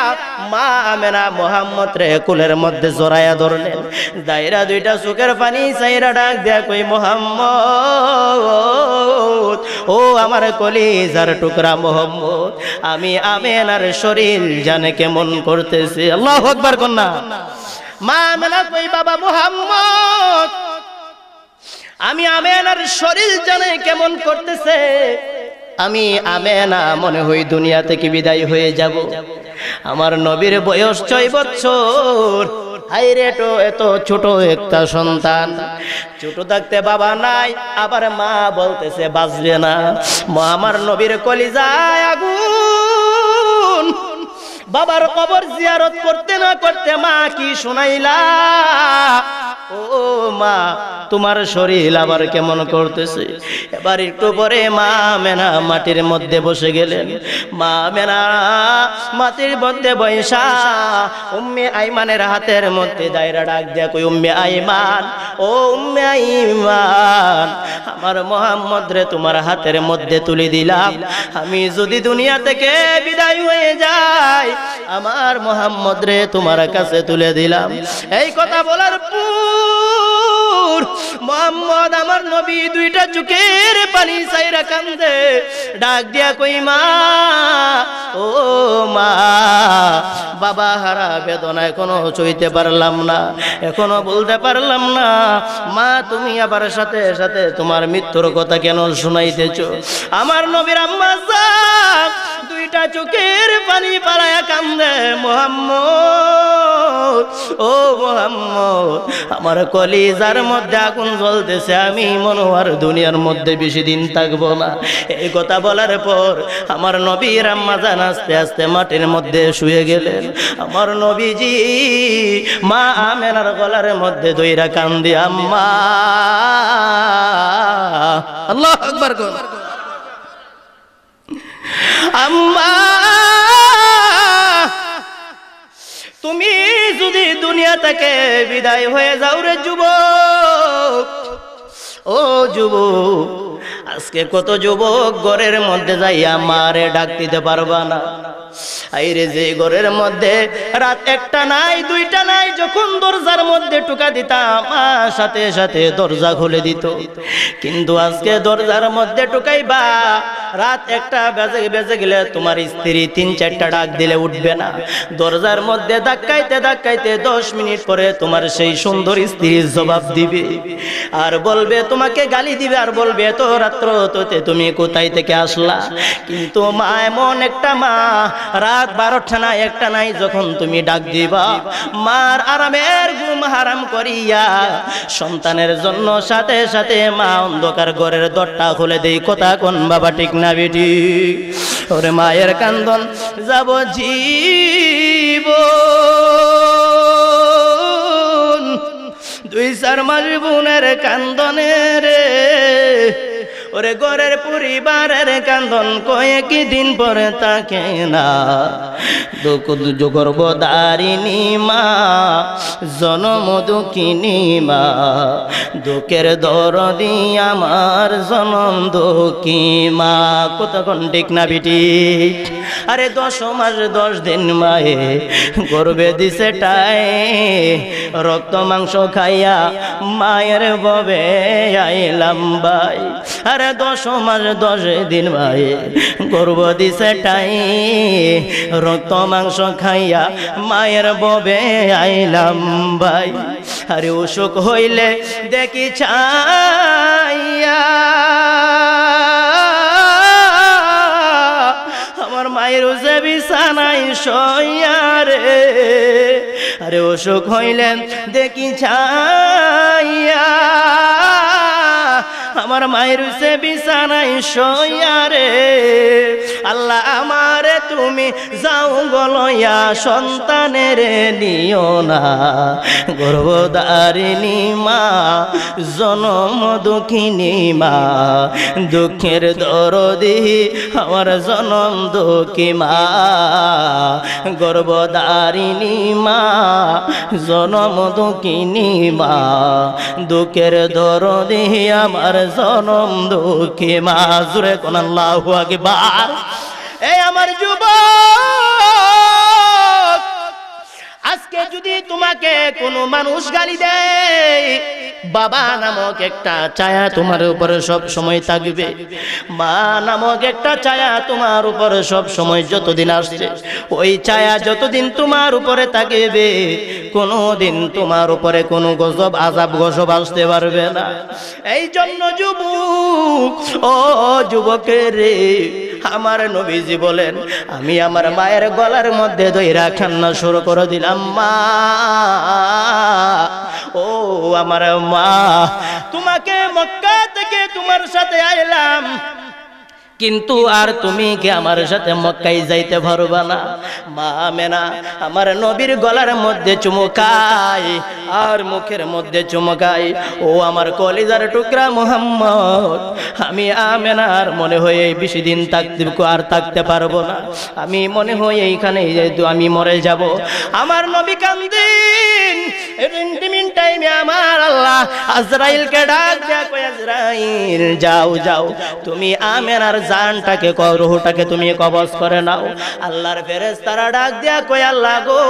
মা আমেনা মোহাম্মদ রে কুলের মধ্যে জোরাইয়া ধরলেন দাইরা দুইটা সুখের পানি সাইরা ডাক দেয়া কই মোহাম্মদ ও আমার কলিজার টুকরা মোহাম্মদ আমি আমেনার শরীর জানে কেমন করতেছে আল্লাহ আকবার কন্যা মা আমেনা কই বাবা মোহাম্মদ আমি আমেনার শরীর জানে কেমন করতেছে আমি আমেনা মনে হই দুনিয়া থেকে বিদায় হয়ে যাব আমার নবীর বয়স ছয় বছর হাইরেটো এত ছোট একটা সন্তান ছোট থাকতে বাবা নাই আবার মা বলতেছে বাঁচবে না মা আমার নবীর কলিজায় আগুন বাবার কবর জিয়ারত করতে না করতে মা কি শোনাইলা ও মা তোমার শরীর আবার কেমন করতেছে এবার একটু পরে মা মেনা মাটির মধ্যে বসে গেলেন মা মেনা মাটির মধ্যে বৈশা উম্মে আইমানের হাতের মধ্যে দায়রা ডাক দেয়া কই উম্মে আইমান ও উম্মে আইমান আমার মোহাম্মদ রে তোমার হাতের মধ্যে তুলে দিলাম আমি যদি দুনিয়া থেকে বিদায় হয়ে যাই আমার মোহাম্মদ রে তোমার কাছে তুলে দিলাম এই কথা বলার মোহাম্মদ আমার নবী দুইটা চুকের পানি সাইরা কান্দে ডাক দিয়া কই মা ও মা বাবা হারা বেদনা এখনো চইতে পারলাম না এখনো বলতে পারলাম না মা তুমি আবার সাথে সাথে তোমার মৃত্যুর কথা কেন শুনাইতেছ আমার নবীর আম্মা দুইটা চোখের পানি পালায়া কান্দে মোহাম্মদ ও মোহাম্মদ আমার কলিজার মধ্যে আগুন জ্বলতেছে আমি মনোহার দুনিয়ার মধ্যে বেশি দিন থাকবো না এই কথা বলার পর আমার নবীর আম্মাজান আস্তে আস্তে মাটির মধ্যে শুয়ে গেলেন আমার নবীজি মা আমেনার গলার মধ্যে দইরা কান্দি আম্মা আল্লাহ আম্মা তুমি যদি দুনিয়া থেকে বিদায় হয়ে যাও রে যুবক ও যুবক আজকে কত যুবক ঘরের মধ্যে যাইয়া মারে ডাক দিতে পারবা না আইরে যে ঘরের মধ্যে রাত একটা নাই দুইটা নাই যখন দরজার মধ্যে টুকা দিতাম আর সাথে সাথে দরজা খুলে দিত কিন্তু আজকে দরজার মধ্যে টুকাইবা রাত একটা বেজে বেজে গেলে তোমার স্ত্রী তিন চারটা ডাক দিলে উঠবে না দরজার মধ্যে ধাক্কাইতে ধাক্কাইতে দশ মিনিট পরে তোমার সেই সুন্দর স্ত্রীর জবাব দিবে আর বলবে তোমাকে গালি দিবে আর বলবে তো রাত্র তোতে তুমি কোথায় থেকে আসলা কিন্তু মা এমন একটা মা রাত বারোটা না একটা নাই যখন তুমি ডাক দিবা মার আরামের ঘুম হারাম করিয়া সন্তানের জন্য সাথে সাথে মা অন্ধকার ঘরের দরটা খুলে দেই কথা কোন বাবা ঠিক না বেটি ওর মায়ের কান্দন যাব জীব দুই চার মাস বোনের কান্দনের রে ওরে ঘরের পরিবারের কান্দন কয়েক দিন পরে তাকে না গর্ভদারিণী মা জনম দুঃখিনী মা দুঃখের দরদি আমার জনম দুঃখী মা কতক্ষণ ঠিক না বিটি আরে দশ মাস দশ দিন মায়ে গর্বে দিছে টাই রক্ত মাংস খাইয়া মায়ের ববে আইলাম ভাই আরে দশ মাস দশ দিন মায়ে গর্ব দিছে টাই রক্ত মাংস খাইয়া মায়ের ববে আইলাম ভাই আরে অসুখ হইলে দেখি ছাইয়া মায়ের রোজে বিছানায় শইয়া আরে অসুখ হইলেন দেখি ছাইয়া আমার মায়ের সে বিছানায় শোয়ারে আল্লাহ আমার তুমি যাও গলয়া সন্তানের নিও না গর্ভদারিণী মা জনম দুঃখিনী মা দুঃখের দরদি আমার জনম দুঃখী মা গর্ভদারিণী মা জনম দুঃখিনী মা দুঃখের দরদি আমার জনম দুঃখে মাজুরে কোন আল্লাহ আকবার এই আমার যুব আজকে যদি তোমাকে কোনো মানুষ গালি দেয় বাবা নামক একটা ছায়া তোমার উপরে সব সময় থাকবে মা নামক একটা ছায়া তোমার উপরে সব সময় যতদিন আসছে ওই ছায়া যতদিন তোমার উপরে থাকবে কোনো দিন তোমার উপরে কোনো গজব আজাব গজব আসতে পারবে না এই জন্য যুবক ও যুবকের আমার নবীজি বলেন আমি আমার মায়ের গলার মধ্যে দইরা খান্না শুরু করে দিলাম মা ও আমার তোমাকে মক্কা থেকে তোমার সাথে আইলাম কিন্তু আর তুমি কি আমার সাথে মক্কাই যাইতে পারবা না মা মেনা আমার নবীর গলার মধ্যে চুমকাই আর মুখের মধ্যে চুমকাই ও আমার কলিজার টুকরা মোহাম্মদ আমি আমেনার মনে হয়ে বেশি দিন থাকতে আর থাকতে পারবো না আমি মনে হয় এইখানে যেহেতু আমি মরে যাব আমার নবী কান্দে ইন্টিমিন টাইমে আমার আল্লাহ আজরাইলকে ডাক দেখো আজরাইল যাও যাও তুমি আমেনার জানটাকে রুহটাকে তুমি কবজ করে নাও আল্লাহর ফেরেশতারা ডাক দিয়া কয় আল্লাহ গো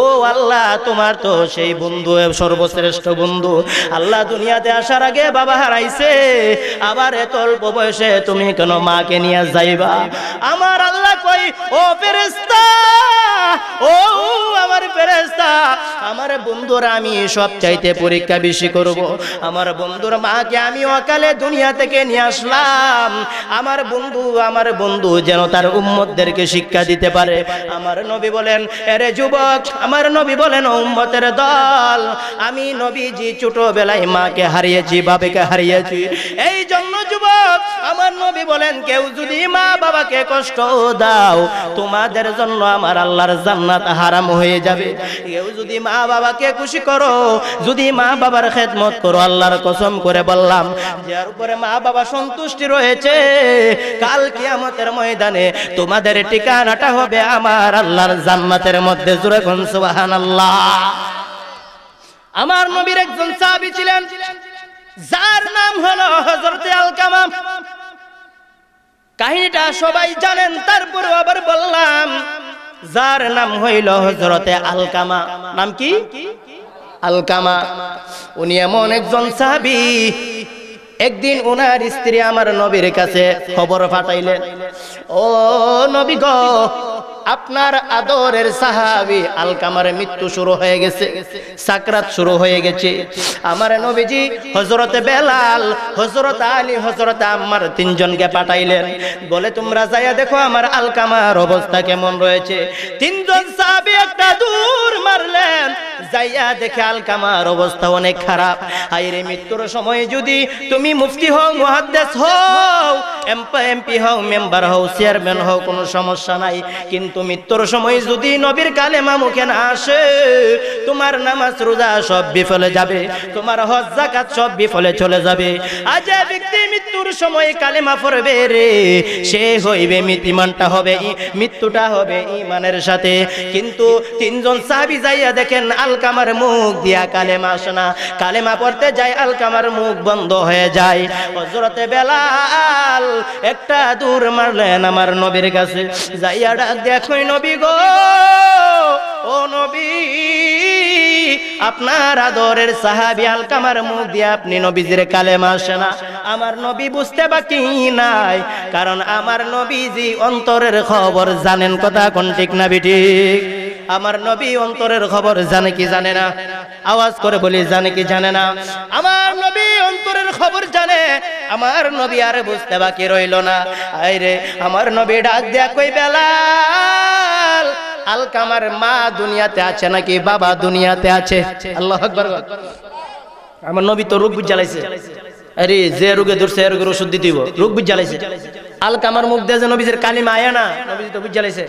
ও আল্লাহ তোমার তো সেই বন্ধু সর্বশ্রেষ্ঠ বন্ধু আল্লাহ দুনিয়াতে আসার আগে বাবা হারাইছে আবার এত অল্প বয়সে তুমি কেন মাকে নিয়ে যাইবা আমার আল্লাহ কই ও ফেরেশতা ও আমার ফেরেশতা আমার বন্ধুরা আমি সব চাইতে পরীক্ষা বেশি করব। আমার বন্ধুর মাকে আমি অকালে দুনিয়া থেকে নিয়ে আসলাম আমার বন্ধু আমার বন্ধু যেন তার উম্মতদেরকে শিক্ষা দিতে পারে আমার নবী বলেন এরে যুবক আমার নবী বলেন উম্মতের দল আমি নবীজি ছোটবেলায় মাকে হারিয়েছি বাবাকে হারিয়েছি এই জন্য যুবক আমার নবী বলেন কেউ যদি মা বাবাকে কষ্ট দাও তোমাদের জন্য আমার আল্লাহর জান্নাত হারাম হয়ে যাবে কেউ যদি মা বাবা বাবাকে খুশি করো যদি মা বাবার খেদমত করো আল্লাহর কসম করে বললাম যার উপরে মা বাবা সন্তুষ্টি রয়েছে কাল কিয়ামতের ময়দানে তোমাদের ঠিকানাটা হবে আমার আল্লাহর জান্নাতের মধ্যে জুরে কোন আল্লাহ আমার নবীর একজন সাহাবী ছিলেন যার নাম হলো হযরতে আলকামা কাহিনীটা সবাই জানেন তারপরে আবার বললাম যার নাম হইল হজরতে আলকামা নাম কি আলকামা উনি এমন একজন সাহাবি একদিন ওনার স্ত্রী আমার নবীর কাছে খবর পাঠাইলেন ও নবী গ আপনার আদরের সাহাবি আলকামার মৃত্যু শুরু হয়ে গেছে সাকরাত শুরু হয়ে গেছে আমার নবীজি হজরত বেলাল হজরত আলী হজরত আমার তিনজনকে পাঠাইলেন বলে তোমরা যাইয়া দেখো আমার আলকামার অবস্থা কেমন রয়েছে তিনজন সাহাবি একটা দূর মারলেন যাইয়া দেখে আলকামার অবস্থা অনেক খারাপ আইরে মৃত্যুর সময় যদি তুমি মুফতি হও মহাদ্দেশ হও এমপি হও মেম্বার হও চেয়ারম্যান হও কোনো সমস্যা নাই কিন্তু কিন্তু মৃত্যুর সময় যদি নবীর কালেমা মুখে না আসে তোমার নামাজ রোজা সব বিফলে যাবে তোমার হজ জাকাত সব বিফলে চলে যাবে আজ ব্যক্তি মৃত্যুর সময় কালেমা পড়বে রে সে হইবে ইমানটা হবে মৃত্যুটা হবে ইমানের সাথে কিন্তু তিনজন সাবি যাইয়া দেখেন আলকামার মুখ দিয়া কালেমা আসে না কালেমা পড়তে যায় আলকামার মুখ বন্ধ হয়ে যায় হজরতে বেলাল একটা দূর মারলেন আমার নবীর কাছে যাইয়া ডাক দেখ কই নবী গো ও নবী আপনার আদরের সাহাবি আলকামার মুখ দিয়ে আপনি নবীজির কালে আসে না আমার নবী বুঝতে বাকি নাই কারণ আমার নবীজি অন্তরের খবর জানেন কথা কোন ঠিক না বিঠিক আমার নবী অন্তরের খবর জানে কি জানে না আওয়াজ করে বলি জানে কি জানে না আমার নবী অন্তরের খবর জানে আমার নবী আর বুঝতে বাকি রইল না আরে আমার নবী ডাক দেয়া কই বেলাল আলকামার মা দুনিয়াতে আছে নাকি বাবা দুনিয়াতে আছে আল্লাহ আকবর আমার নবী তো রোগ জ্বালাইছে আরে যে রোগে ধরছে সে রোগের ওষুধ দিতেইব রোগ জ্বালাইছে আলকামার মুখ দিয়ে যে নবীজের কালিমা আয়া না নবী তো জ্বালাইছে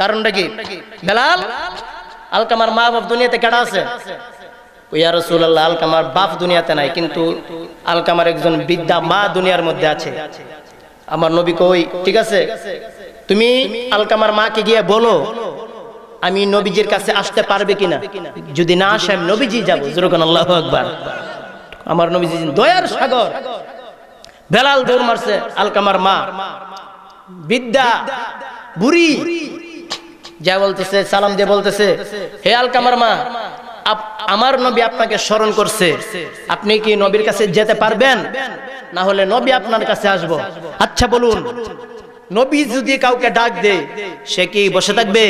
কারণটা কি বেলাল আলকামার মা বাপ দুনিয়াতে কেটা আছে ইয়া আল্লাহ আলকামার বাপ দুনিয়াতে নাই কিন্তু আলকামার একজন বিদ্যা মা দুনিয়ার মধ্যে আছে আমার নবী কই ঠিক আছে তুমি আলকামার মাকে গিয়ে বলো আমি নবীজির কাছে আসতে পারবে কিনা যদি না আসে আমি নবীজি যাবো যেরকম আল্লাহ একবার আমার নবীজি দয়ার সাগর বেলাল দৌড় মারছে আলকামার মা বিদ্যা বুড়ি যা বলতেছে সালাম দিয়ে বলতেছে হে আলকামার মা আমার নবী আপনাকে স্মরণ করছে আপনি কি নবীর কাছে যেতে পারবেন না হলে নবী আপনার কাছে আসবো আচ্ছা বলুন নবী যদি কাউকে ডাক দে সে কি বসে থাকবে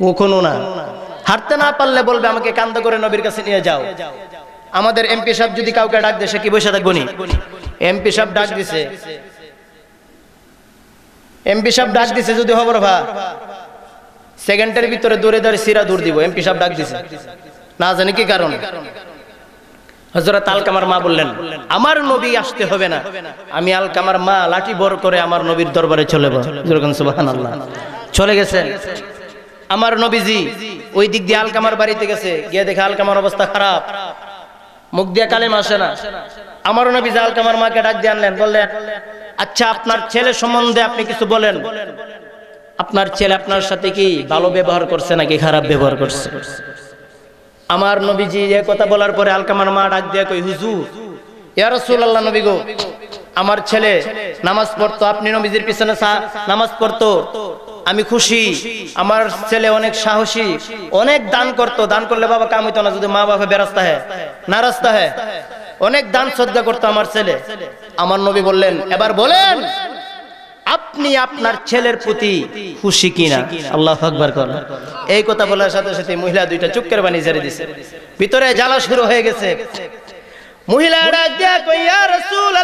কখনো না হাঁটতে না পারলে বলবে আমাকে কান্দ করে নবীর কাছে নিয়ে যাও আমাদের এমপি সাহেব যদি কাউকে ডাক দে সে কি বসে থাকবো নি এমপি সাহেব ডাক দিছে এমপি সাহেব ডাক দিছে যদি হবর ভা সেকেন্ডের ভিতরে দূরে দূরে সিরা দূর দিব এমপি সাহেব ডাক দিছে না জানি কি কারণ হজরত আলকামার মা বললেন আমার নবী আসতে হবে না আমি আলকামার মা লাঠি বড় করে আমার নবীর দরবারে চলে আল্লাহ চলে গেছে আমার নবীজি ওই দিক দিয়ে আলকামার বাড়িতে গেছে গিয়ে দেখে আলকামার অবস্থা খারাপ মুখ দিয়ে কালেম আসে না আমার নবীজি আলকামার মাকে ডাক দিয়ে আনলেন বললেন আচ্ছা আপনার ছেলে সম্বন্ধে আপনি কিছু বলেন আপনার ছেলে আপনার সাথে কি ভালো ব্যবহার করছে নাকি খারাপ ব্যবহার করছে আমার নবীজি এ কথা বলার পরে আলকামার মা ডাক দিয়ে কই হুজুর ইয়া রাসূলুল্লাহ নবী গো আমার ছেলে নামাজ পড়তো আপনি নবীজির পিছনে নামাজ পড়তো আমি খুশি আমার ছেলে অনেক সাহসী অনেক দান করত দান করলে বাবা কাম হইতো না যদি মা বাবা বেরাস্তা হ্যাঁ না রাস্তা হ্যাঁ অনেক দান শ্রদ্ধা করতো আমার ছেলে আমার নবী বললেন এবার বলেন আপনি আপনার ছেলের প্রতি খুশি কিনা আল্লাহ আকবর কর এই কথা বলার সাথে সাথে মহিলা দুইটা চুপকের বানি জারি দিছে ভিতরে জ্বালা শুরু হয়ে গেছে মহিলারা কইয়া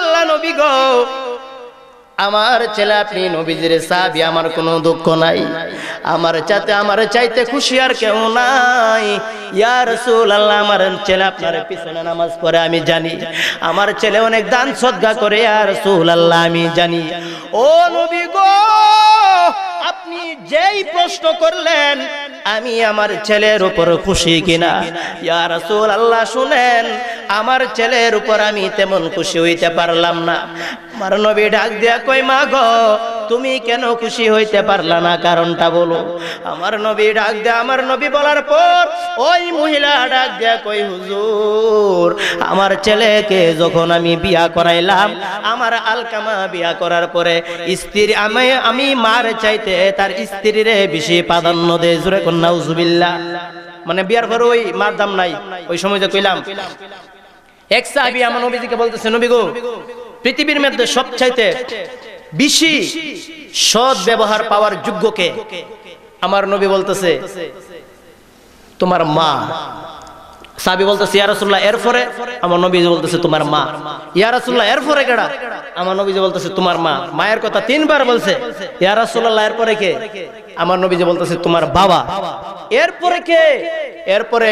আল্লাহ নবী গো আমার ছেলে আপনি নবীজির সাহাবি আমার কোনো দুঃখ নাই আমার চাতে আমার চাইতে খুশি আর কেউ নাই ইয়ার আল্লাহ আমার ছেলে আপনার পিছনে নামাজ পড়ে আমি জানি আমার ছেলে অনেক দান সদ্গা করে আর আল্লাহ আমি জানি ও নবী গো আপনি যেই প্রশ্ন করলেন আমি আমার ছেলের উপর খুশি কিনা ইয়া রাসূল আল্লাহ শুনেন আমার ছেলের উপর আমি তেমন খুশি হইতে পারলাম না আমার নবী ডাক দিয়া কই মা গো তুমি কেন খুশি হইতে পারলা না কারণটা বলো আমার নবী ডাক দেয়া আমার নবী বলার পর ওই মহিলা ডাক দেয়া কই হুজুর আমার ছেলেকে যখন আমি বিয়া করাইলাম আমার আলকামা বিয়া করার পরে স্ত্রী আমি আমি মার চাইতে তার স্ত্রীর বেশি প্রাধান্য দেয় জুরে কন্যা উজুবিল্লা মানে বিয়ার পরে ওই মার দাম নাই ওই সময় যে কইলাম এক সাহাবি আমার নবীজিকে বলতেছে নবী গো পৃথিবীর মধ্যে সবচাইতে বেশি সৎ ব্যবহার পাওয়ার যোগ্যকে আমার নবী বলতেছে তোমার মা সাবি বলতেছে ইয়ারসুল্লাহ এরপরে আমার নবী বলতেছে তোমার মা ইয়ারসুল্লাহ এরপরে কেডা আমার যে বলতেছে তোমার মা মায়ের কথা তিনবার বলছে ইয়ারসুল্লাহ এরপরে কে আমার যে বলতেছে তোমার বাবা এরপরে কে এরপরে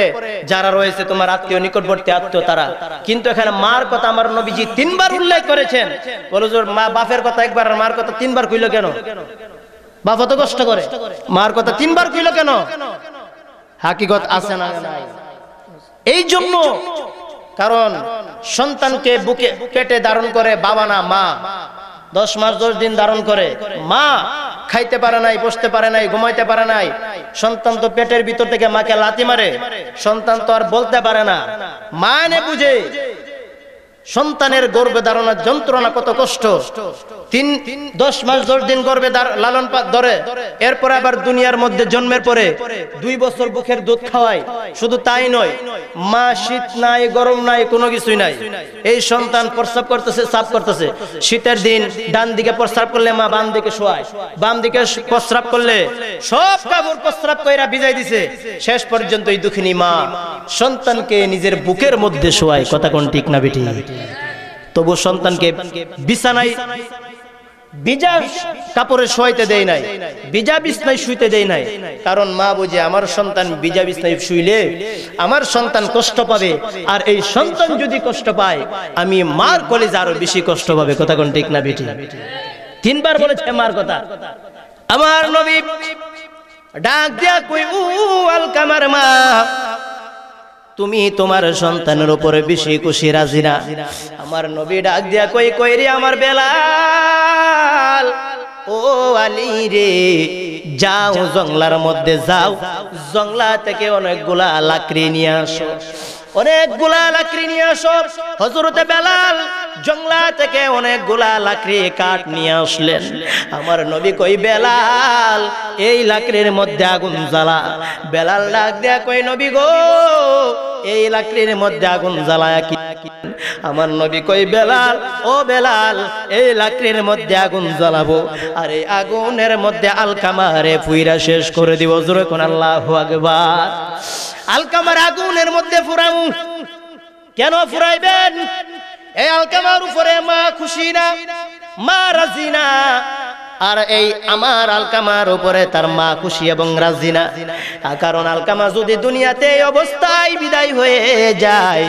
যারা রয়েছে তোমার আত্মীয় নিকটবর্তী আত্মীয় তারা কিন্তু এখানে মার কথা আমার নবীজি তিনবার উল্লেখ করেছেন বলো মা বাপের কথা একবার আর মার কথা তিনবার কইল কেন বাপ তো কষ্ট করে মার কথা তিনবার কইল কেন হাকিগত আছে না এই জন্য কারণ সন্তানকে বুকে পেটে ধারণ করে বাবা না মা দশ মাস দশ দিন ধারণ করে মা খাইতে পারে নাই বসতে পারে নাই ঘুমাইতে পারে নাই সন্তান তো পেটের ভিতর থেকে মাকে লাতি মারে সন্তান তো আর বলতে পারে না মা এনে বুঝে সন্তানের গর্বে দাঁড়ানোর যন্ত্রণা কত কষ্ট তিন দশ মাস দশ দিন গর্বে লালন পাত ধরে এরপরে আবার দুনিয়ার মধ্যে জন্মের পরে দুই বছর বুকের দুধ খাওয়ায় শুধু তাই নয় মা শীত নাই গরম নাই কোনো কিছুই নাই এই সন্তান প্রস্রাব করতেছে সাপ করতেছে শীতের দিন ডান দিকে প্রস্রাব করলে মা বাম দিকে শোয়ায় বাম দিকে প্রস্রাব করলে সব কাপড় প্রস্রাব কইরা ভিজাই দিছে শেষ পর্যন্ত এই দুঃখিনী মা সন্তানকে নিজের বুকের মধ্যে শোয়ায় কথা কোন ঠিক না বেটি তবু সন্তানকে বিছানায় বিজা কাপড়ে শোয়াইতে দেয় নাই বিজা বিছনায় শুইতে দেয় নাই কারণ মা বুঝে আমার সন্তান বিজা বিছনায় শুইলে আমার সন্তান কষ্ট পাবে আর এই সন্তান যদি কষ্ট পায় আমি মার কলেজ আরো বেশি কষ্ট পাবে কথা কোন ঠিক না বেটি তিনবার বলেছে মার কথা আমার নবী ডাক দিয়া কই উ আলকামার মা তুমি তোমার সন্তানের উপরে বেশি খুশি রাজি না আমার নবী ডাক দিয়া কই কই রে আমার বেলাল ও আলী রে যাও জংলার মধ্যে যাও জংলা থেকে অনেকগুলা লাকড়ি নিয়ে আসো অনেকগুলা লাকড়ি নিয়ে আসো হজরতে বেলাল জংলা থেকে অনেক গুলা লাকড়ি কাঠ নিয়ে আসলেন আমার নবী কই বেলাল এই লাকড়ির মধ্যে আগুন জ্বালা বেলাল ডাক দেয়া কই নবী গো এই লাকড়ির মধ্যে আগুন জ্বালায় কি আমার নবী কই বেলাল ও বেলাল এই লাকড়ির মধ্যে আগুন জ্বালাবো আর এই আগুনের মধ্যে আলকামারে পুইরা শেষ করে দিব জোরে কোন আল্লাহ আকবার আলকামার আগুনের মধ্যে ফুরামু কেন ফুরাইবেন এই আলকামার উপরে মা খুশি না মা রাজি না আর এই আমার আলকামার উপরে তার মা খুশি এবং রাজি না কারণ আলকামা যদি দুনিয়াতে অবস্থায় বিদায় হয়ে যায়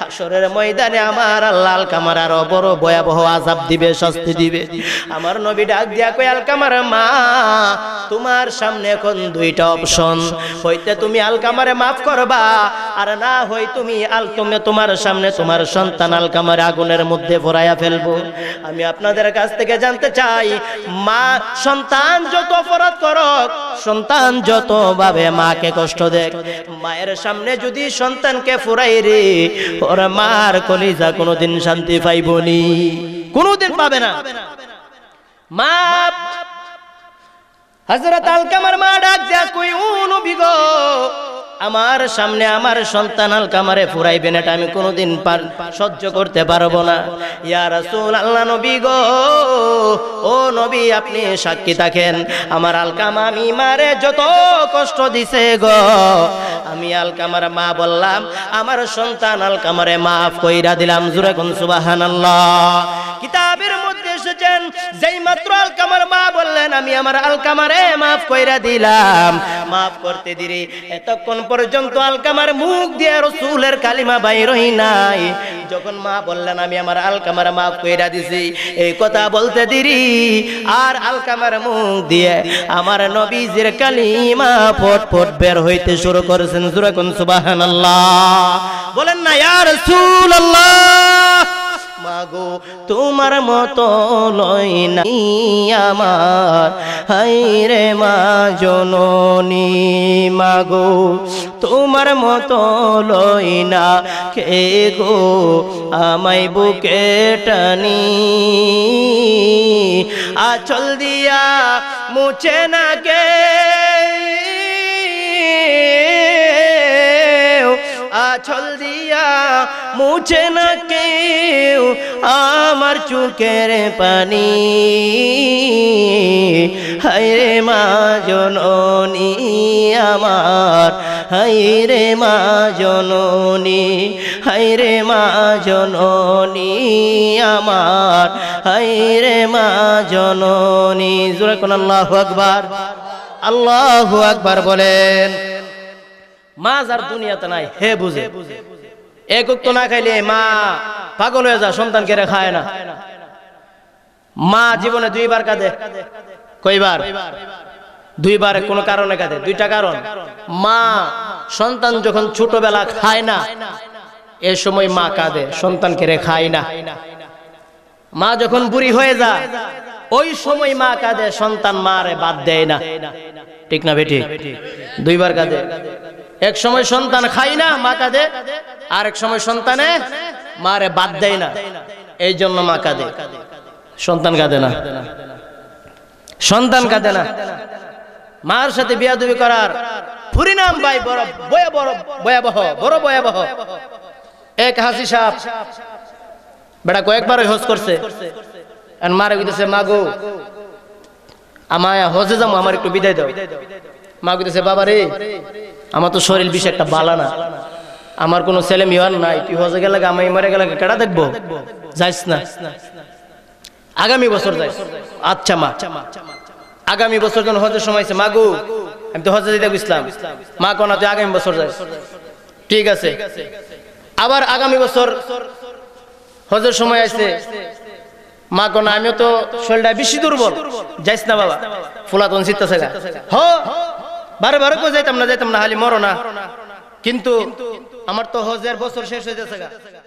হাসরের ময়দানে আমার আল্লাহ আলকামার আরো বড় ভয়াবহ আজাব দিবে শাস্তি দিবে আমার নবী ডাক দিয়া কই আলকামার মা তোমার সামনে এখন দুইটা অপশন হইতে তুমি আলকামারে মাফ করবা আর না হই তুমি আল তুমি তোমার সামনে তোমার সন্তান আলকামারে আগুনের মধ্যে ভরাইয়া ফেলবো আমি আপনাদের কাছ থেকে জানতে চাই মা সন্তান যত অপরাধ করক সন্তান যত ভাবে মাকে কষ্ট দেখ মায়ের সামনে যদি সন্তানকে ফুরাই রে ওর মার কলিজা কোনোদিন শান্তি পাইবনি কোনোদিন পাবে না মা হজরত আলকামার মা ডাক দিয়া কই উন বিগো আমার সামনে আমার সন্তান আলকামারে ফুরাইবেন এটা আমি কোনোদিন পার সহ্য করতে পারবো না ইয়ার রাসূল আল্লাহ নবী গো ও নবী আপনি সাক্ষী থাকেন আমার আলকামা আমি মারে যত কষ্ট দিছে গো আমি আলকামার মা বললাম আমার সন্তান আলকামারে মাফ কইরা দিলাম জুরে কোন আল্লাহ কিতাবের এসেছেন যেই মাত্র আলকামার মা বললেন আমি আমার আলকামারে মাফ কইরা দিলাম মাফ করতে দিরে এতক্ষণ পর্যন্ত আলকামার মুখ দিয়ে রসুলের কালিমা বাই বাইরই নাই যখন মা বললেন আমি আমার আলকামার মাফ কইরা দিছি এই কথা বলতে দিরি আর আলকামার মুখ দিয়ে আমার নবীজির কালিমা ফট ফট বের হইতে শুরু করেছেন সুরাকুন সুবাহান আল্লাহ বলেন না ইয়া রাসূলুল্লাহ মাগো তোমার মতো লই নাই আমার হাইরে মা জননী মাগো তোমার মতো লই না কে গো আমায় বুকে টানি আচল দিয়া মুছে না কে আচল দিয়া মুছে না কেউ আমার চুকের পানি হাইরে মা জননী আমার হাইরে মা জননী হাইরে মা জননী আমার হাইরে মা জননী জুরাকুন আল্লাহ আকবার আল্লাহ আকবার বলেন মাজ আর দুনিয়াতে নাই হে বুঝে বুঝে একক তো না খাইলে মা পাগল হয়ে যা সন্তানকে রে খায় না মা জীবনে দুইবার কাঁদে কইবার দুইবার কোনো কারণে কাঁদে দুইটা কারণ মা সন্তান যখন ছোটবেলা খায় না এ সময় মা কাঁদে সন্তানকে রে খায় না মা যখন বুড়ি হয়ে যায় ওই সময় মা কাঁদে সন্তান মারে বাদ দেয় না ঠিক না বেটি দুইবার কাঁদে এক সময় সন্তান খাই না মা কাঁদে আর এক সময় সন্তানে মারে বাদ দেয় না এই জন্য মা কাঁদে সন্তান কাঁদে না সন্তান কাঁদে না মার সাথে বিয়া দুবি করার পরিণাম ভাই বড় ভয়াবহ বড় ভয়াবহ এক হাসি সাপ বেটা কয়েকবার হজ করছে আর মারে গিয়েছে মাগো আমায় হজে যাবো আমার একটু বিদায় দাও মা কইতেছে বাবা রে আমার তো শরীর বিষয় একটা বালা না আমার কোনো ছেলে মেয়ার নাই তুই হজে গেলে আমি মরে গেলে কেটা দেখবো যাইস না আগামী বছর যাইস আচ্ছা মা আগামী বছর যখন হজের সময় আছে মাগু আমি তো হজে যেতে ইসলাম মা কোনা তুই আগামী বছর যাইস ঠিক আছে আবার আগামী বছর হজের সময় আসছে মা কোনা আমিও তো শরীরটা বেশি দুর্বল যাইস না বাবা ফুলাতন চিত্তা হ বারে বারে যাইতাম না যাইতাম না হালি মরো না কিন্তু আমার তো হজের বছর শেষ হয়ে যাচ্ছে